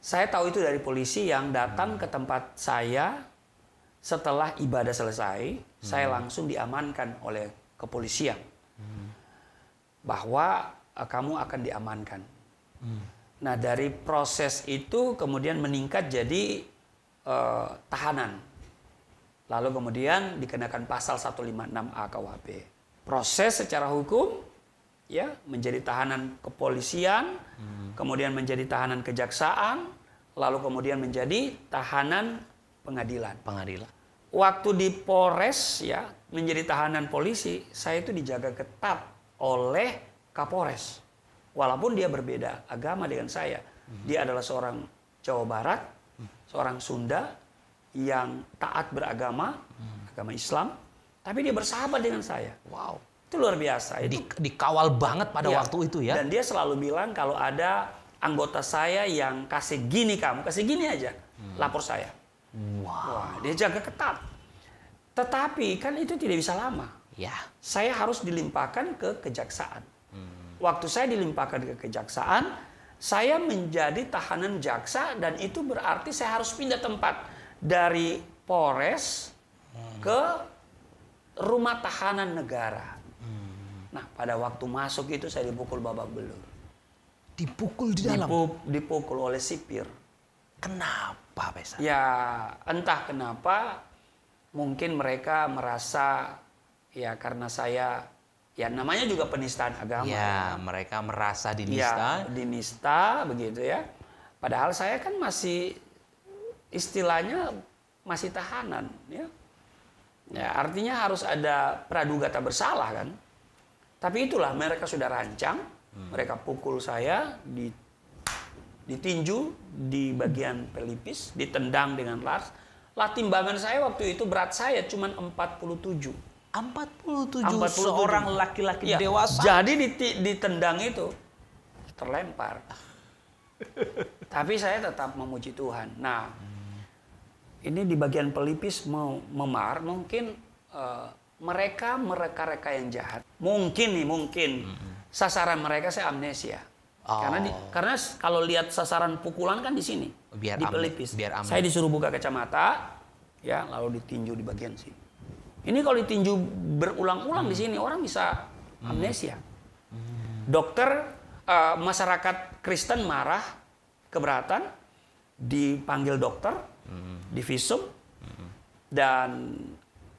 Saya tahu itu dari polisi yang datang hmm. ke tempat saya setelah ibadah selesai, hmm. saya langsung diamankan oleh kepolisian hmm. bahwa uh, kamu akan diamankan. Hmm. Nah dari proses itu kemudian meningkat jadi uh, tahanan, lalu kemudian dikenakan pasal 156A KUHP. Proses secara hukum ya menjadi tahanan kepolisian, hmm. kemudian menjadi tahanan kejaksaan, lalu kemudian menjadi tahanan pengadilan. Pengadilan. Waktu di Polres ya menjadi tahanan polisi, saya itu dijaga ketat oleh Kapolres. Walaupun dia berbeda agama dengan saya. Mhm. Dia adalah seorang Jawa Barat, mhm. seorang Sunda yang taat beragama, mhm. agama Islam, tapi dia bersahabat dengan saya. Wow. Itu luar biasa. Di, dikawal banget pada ya. waktu itu ya. Dan dia selalu bilang kalau ada anggota saya yang kasih gini kamu, kasih gini aja, hmm. lapor saya. Wow. Wah, dia jaga ketat. Tetapi kan itu tidak bisa lama. Ya. Saya harus dilimpahkan ke kejaksaan. Hmm. Waktu saya dilimpahkan ke kejaksaan, saya menjadi tahanan jaksa dan itu berarti saya harus pindah tempat dari Polres hmm. ke rumah tahanan negara. Hmm. Nah, pada waktu masuk itu saya dipukul babak belur. Dipukul di dalam? Dipuk, dipukul oleh sipir. Kenapa, Pak Ya, entah kenapa mungkin mereka merasa ya karena saya ya namanya juga penistaan agama. Ya, mereka merasa dinista. Ya, dinista begitu ya. Padahal saya kan masih istilahnya masih tahanan ya. Ya, artinya harus ada praduga tak bersalah kan. Tapi itulah mereka sudah rancang Hmm. Mereka pukul saya di ditinju di bagian pelipis, ditendang dengan lars. Lah timbangan saya waktu itu berat saya cuma 47. 47, 47 seorang laki-laki ya, dewasa. Jadi ditendang itu terlempar. Tapi saya tetap memuji Tuhan. Nah, ini di bagian pelipis memar mungkin uh, mereka mereka-reka yang jahat. Mungkin nih, mungkin. -hmm sasaran mereka saya amnesia. Oh. Karena di, karena kalau lihat sasaran pukulan kan di sini, biar di pelipis. biar Saya disuruh buka kacamata, ya lalu ditinju di bagian sini. Ini kalau ditinju berulang-ulang hmm. di sini orang bisa hmm. amnesia. Hmm. Dokter uh, masyarakat Kristen marah, keberatan, dipanggil dokter, hmm. divisum, hmm. dan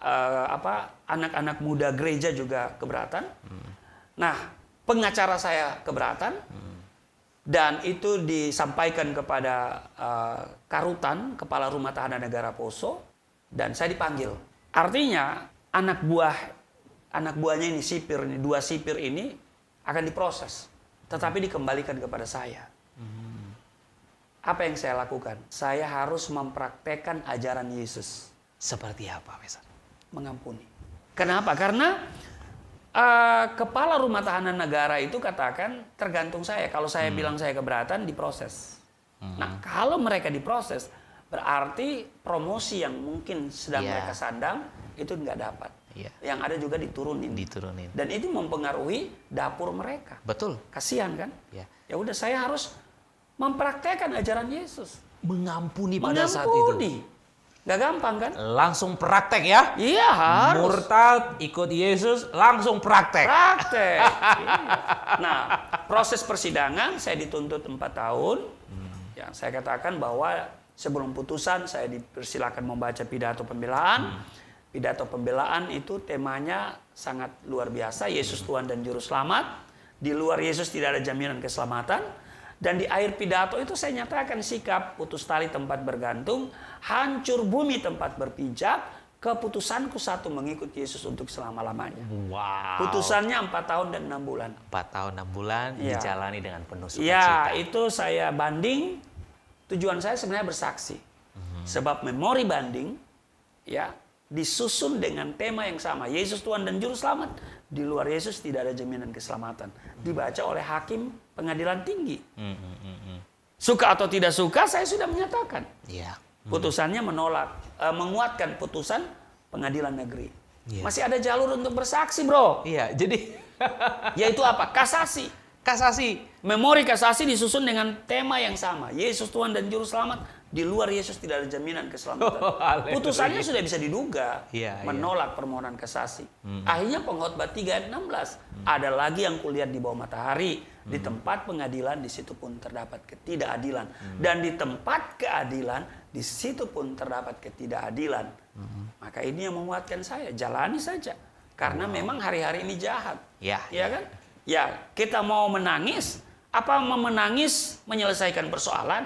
uh, apa anak-anak muda gereja juga keberatan. Hmm. Nah pengacara saya keberatan hmm. dan itu disampaikan kepada uh, Karutan, kepala rumah tahanan negara Poso dan saya dipanggil. Artinya anak buah anak buahnya ini sipir ini dua sipir ini akan diproses, tetapi dikembalikan kepada saya. Apa yang saya lakukan? Saya harus mempraktekkan ajaran Yesus. Seperti apa, Mesa? Mengampuni. Kenapa? Karena uh, kepala rumah tahanan negara itu katakan tergantung saya. Kalau saya hmm. bilang saya keberatan, diproses. Hmm. Nah, kalau mereka diproses, berarti promosi yang mungkin sedang yeah. mereka sandang itu nggak dapat. Yeah. Yang ada juga diturunin. Diturunin. Dan itu mempengaruhi dapur mereka. Betul. Kasihan kan? Yeah. Ya udah saya harus mempraktekkan ajaran Yesus. Mengampuni pada Mengampuni. saat itu. Gak gampang kan? Langsung praktek ya? Iya harus. Murtad, ikut Yesus, langsung praktek. Praktek. iya. Nah, proses persidangan saya dituntut 4 tahun. Hmm. Yang saya katakan bahwa sebelum putusan saya dipersilakan membaca pidato pembelaan. Hmm. Pidato pembelaan itu temanya sangat luar biasa. Yesus hmm. Tuhan dan Juru Selamat. Di luar Yesus tidak ada jaminan keselamatan dan di akhir pidato itu saya nyatakan sikap putus tali tempat bergantung, hancur bumi tempat berpijak, keputusanku satu mengikut Yesus untuk selama-lamanya. Wow. Putusannya 4 tahun dan 6 bulan. 4 tahun 6 bulan ya. dijalani dengan penuh iya, sukacita. Ya, itu saya banding tujuan saya sebenarnya bersaksi. Mm-hmm. Sebab memori banding ya disusun dengan tema yang sama, Yesus Tuhan dan juru selamat. Di luar Yesus tidak ada jaminan keselamatan. Mhm. Dibaca oleh hakim pengadilan tinggi. Mm hmm, Suka atau tidak suka, saya sudah menyatakan. Yeah. Hmm. Putusannya menolak, uh, menguatkan putusan pengadilan negeri. Yeah. Masih ada jalur untuk bersaksi, bro. Iya, yeah, jadi... Yaitu apa? Kasasi. Kasasi. Memori kasasi disusun dengan tema yang sama. Yesus Tuhan dan Juru Selamat di luar Yesus tidak ada jaminan keselamatan. Oh, Putusannya sudah bisa diduga ya, menolak ya. permohonan kasasi. Hmm. Akhirnya pengkhotbah 3 ayat 16, hmm. ada lagi yang kulihat di bawah matahari, hmm. di tempat pengadilan di situ pun terdapat ketidakadilan hmm. dan di tempat keadilan di situ pun terdapat ketidakadilan. Hmm. Maka ini yang menguatkan saya, jalani saja. Karena wow. memang hari-hari ini jahat. Ya, ya, ya kan? Ya, kita mau menangis apa mau menangis menyelesaikan persoalan?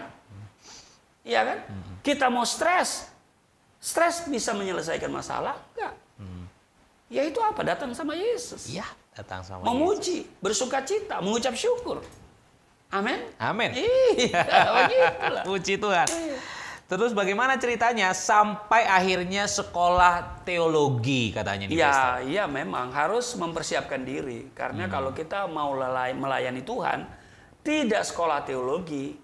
Iya kan? Hmm. Kita mau stres. Stres bisa menyelesaikan masalah? Enggak. Hmm. Ya itu apa? Datang sama Yesus. Iya, datang sama Memuji, Yesus. bersuka cita, mengucap syukur. Amin. Amin. Iya, Puji Tuhan. Iya. Terus bagaimana ceritanya sampai akhirnya sekolah teologi katanya di Ya, iya memang harus mempersiapkan diri karena hmm. kalau kita mau melayani Tuhan tidak sekolah teologi,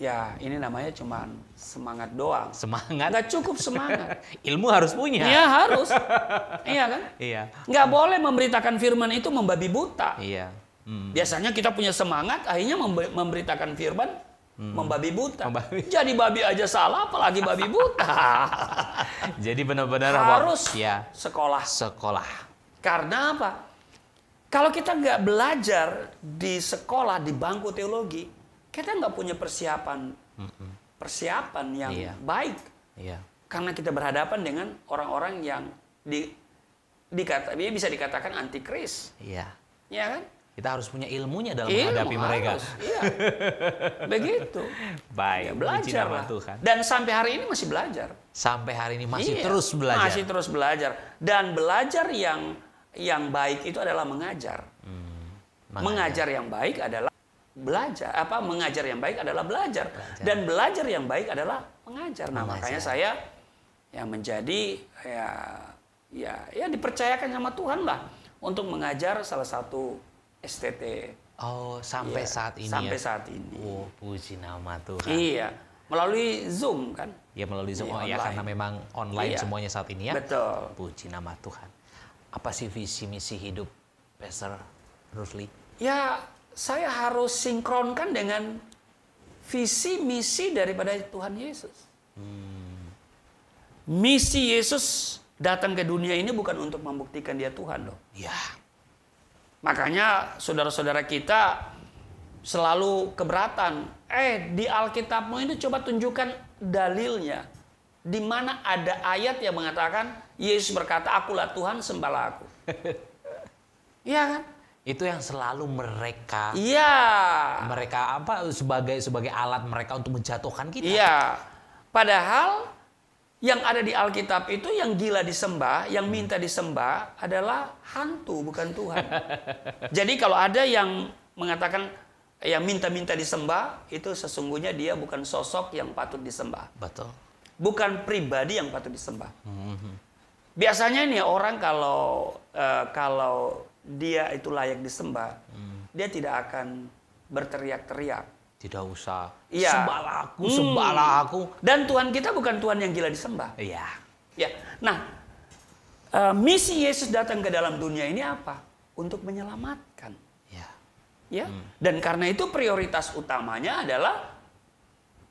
ya ini namanya cuma semangat doang. Semangat. Nggak cukup semangat. Ilmu harus punya. Iya harus. iya kan? Iya. Gak hmm. boleh memberitakan firman itu membabi buta. Iya. Hmm. Biasanya kita punya semangat, akhirnya memberitakan firman hmm. membabi buta. Membabi. Jadi babi aja salah, apalagi babi buta. Jadi benar-benar harus ya. sekolah. Sekolah. Karena apa? Kalau kita nggak belajar di sekolah di bangku teologi, kita nggak punya persiapan persiapan yang iya. baik iya. karena kita berhadapan dengan orang-orang yang di dikata bisa dikatakan antikris iya ya kan kita harus punya ilmunya dalam Ilmu, menghadapi harus, mereka iya. begitu baik ya, belajar Tuhan. dan sampai hari ini masih belajar sampai hari ini masih iya, terus belajar masih terus belajar dan belajar yang yang baik itu adalah mengajar hmm, mengajar. mengajar yang baik adalah belajar apa mengajar yang baik adalah belajar, belajar. dan belajar yang baik adalah mengajar. Nah, mengajar. makanya saya yang menjadi ya ya ya dipercayakan sama Tuhan lah untuk mengajar salah satu STT. Oh, sampai ya, saat ini. Sampai ya? saat ini. Oh, puji nama Tuhan. Iya melalui Zoom kan? Ya melalui Zoom. Ya, oh, ya karena memang online iya. semuanya saat ini ya. Betul. Puji nama Tuhan. Apa sih visi misi hidup Pastor Rusli? Ya saya harus sinkronkan dengan visi misi daripada Tuhan Yesus. Misi Yesus datang ke dunia ini bukan untuk membuktikan dia Tuhan loh. Ya. Makanya saudara-saudara kita selalu keberatan. Eh, di Alkitabmu ini coba tunjukkan dalilnya. Di mana ada ayat yang mengatakan Yesus berkata, "Akulah Tuhan, sembahlah aku." Iya kan? itu yang selalu mereka iya mereka apa sebagai sebagai alat mereka untuk menjatuhkan kita iya padahal yang ada di Alkitab itu yang gila disembah yang hmm. minta disembah adalah hantu bukan Tuhan jadi kalau ada yang mengatakan yang minta-minta disembah itu sesungguhnya dia bukan sosok yang patut disembah betul bukan pribadi yang patut disembah hmm. biasanya nih orang kalau eh, kalau dia itu layak disembah, hmm. dia tidak akan berteriak-teriak. Tidak usah. Iya. Sembahlah aku, hmm. sembahlah aku. Dan Tuhan kita bukan Tuhan yang gila disembah. Iya. Ya. Nah, uh, misi Yesus datang ke dalam dunia ini apa? Untuk menyelamatkan. Iya. Ya. Hmm. Dan karena itu prioritas utamanya adalah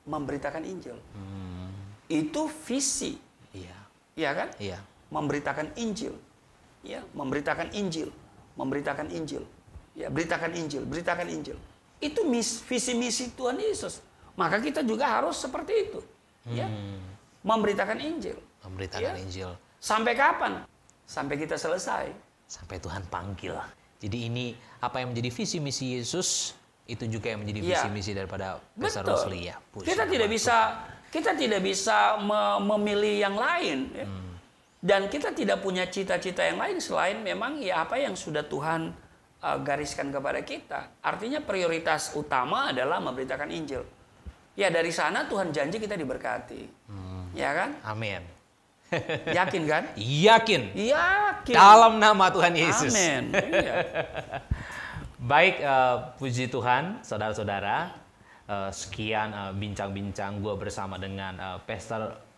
memberitakan Injil. Hmm. Itu visi. Iya. Iya kan? Iya. Memberitakan Injil. Ya, memberitakan Injil memberitakan Injil. Ya, beritakan Injil, beritakan Injil. Itu mis, visi misi Tuhan Yesus. Maka kita juga harus seperti itu. Ya. Hmm. Memberitakan Injil. Memberitakan ya. Injil. Sampai kapan? Sampai kita selesai. Sampai Tuhan panggil. Jadi ini apa yang menjadi visi misi Yesus itu juga yang menjadi ya. visi misi daripada besar Rusli ya. kita tidak bisa kita tidak bisa memilih yang lain. Ya. Hmm dan kita tidak punya cita-cita yang lain selain memang ya apa yang sudah Tuhan uh, gariskan kepada kita. Artinya prioritas utama adalah memberitakan Injil. Ya dari sana Tuhan janji kita diberkati. Hmm. Ya kan? Amin. Yakin kan? Yakin. Yakin. Dalam nama Tuhan Yesus. Amin. Iya. Baik, uh, puji Tuhan, saudara-saudara. Uh, sekian uh, bincang-bincang uh, gue bersama dengan uh, Pastor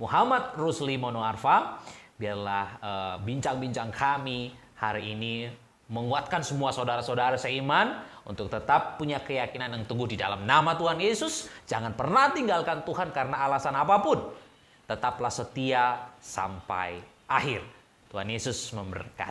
Muhammad Rusli Mono Arfa, Biarlah eh, bincang-bincang uh, kami hari ini menguatkan semua saudara-saudara seiman untuk tetap punya keyakinan yang teguh di dalam nama Tuhan Yesus. Jangan pernah tinggalkan Tuhan karena alasan apapun. Tetaplah setia sampai akhir. Tuhan Yesus memberkati.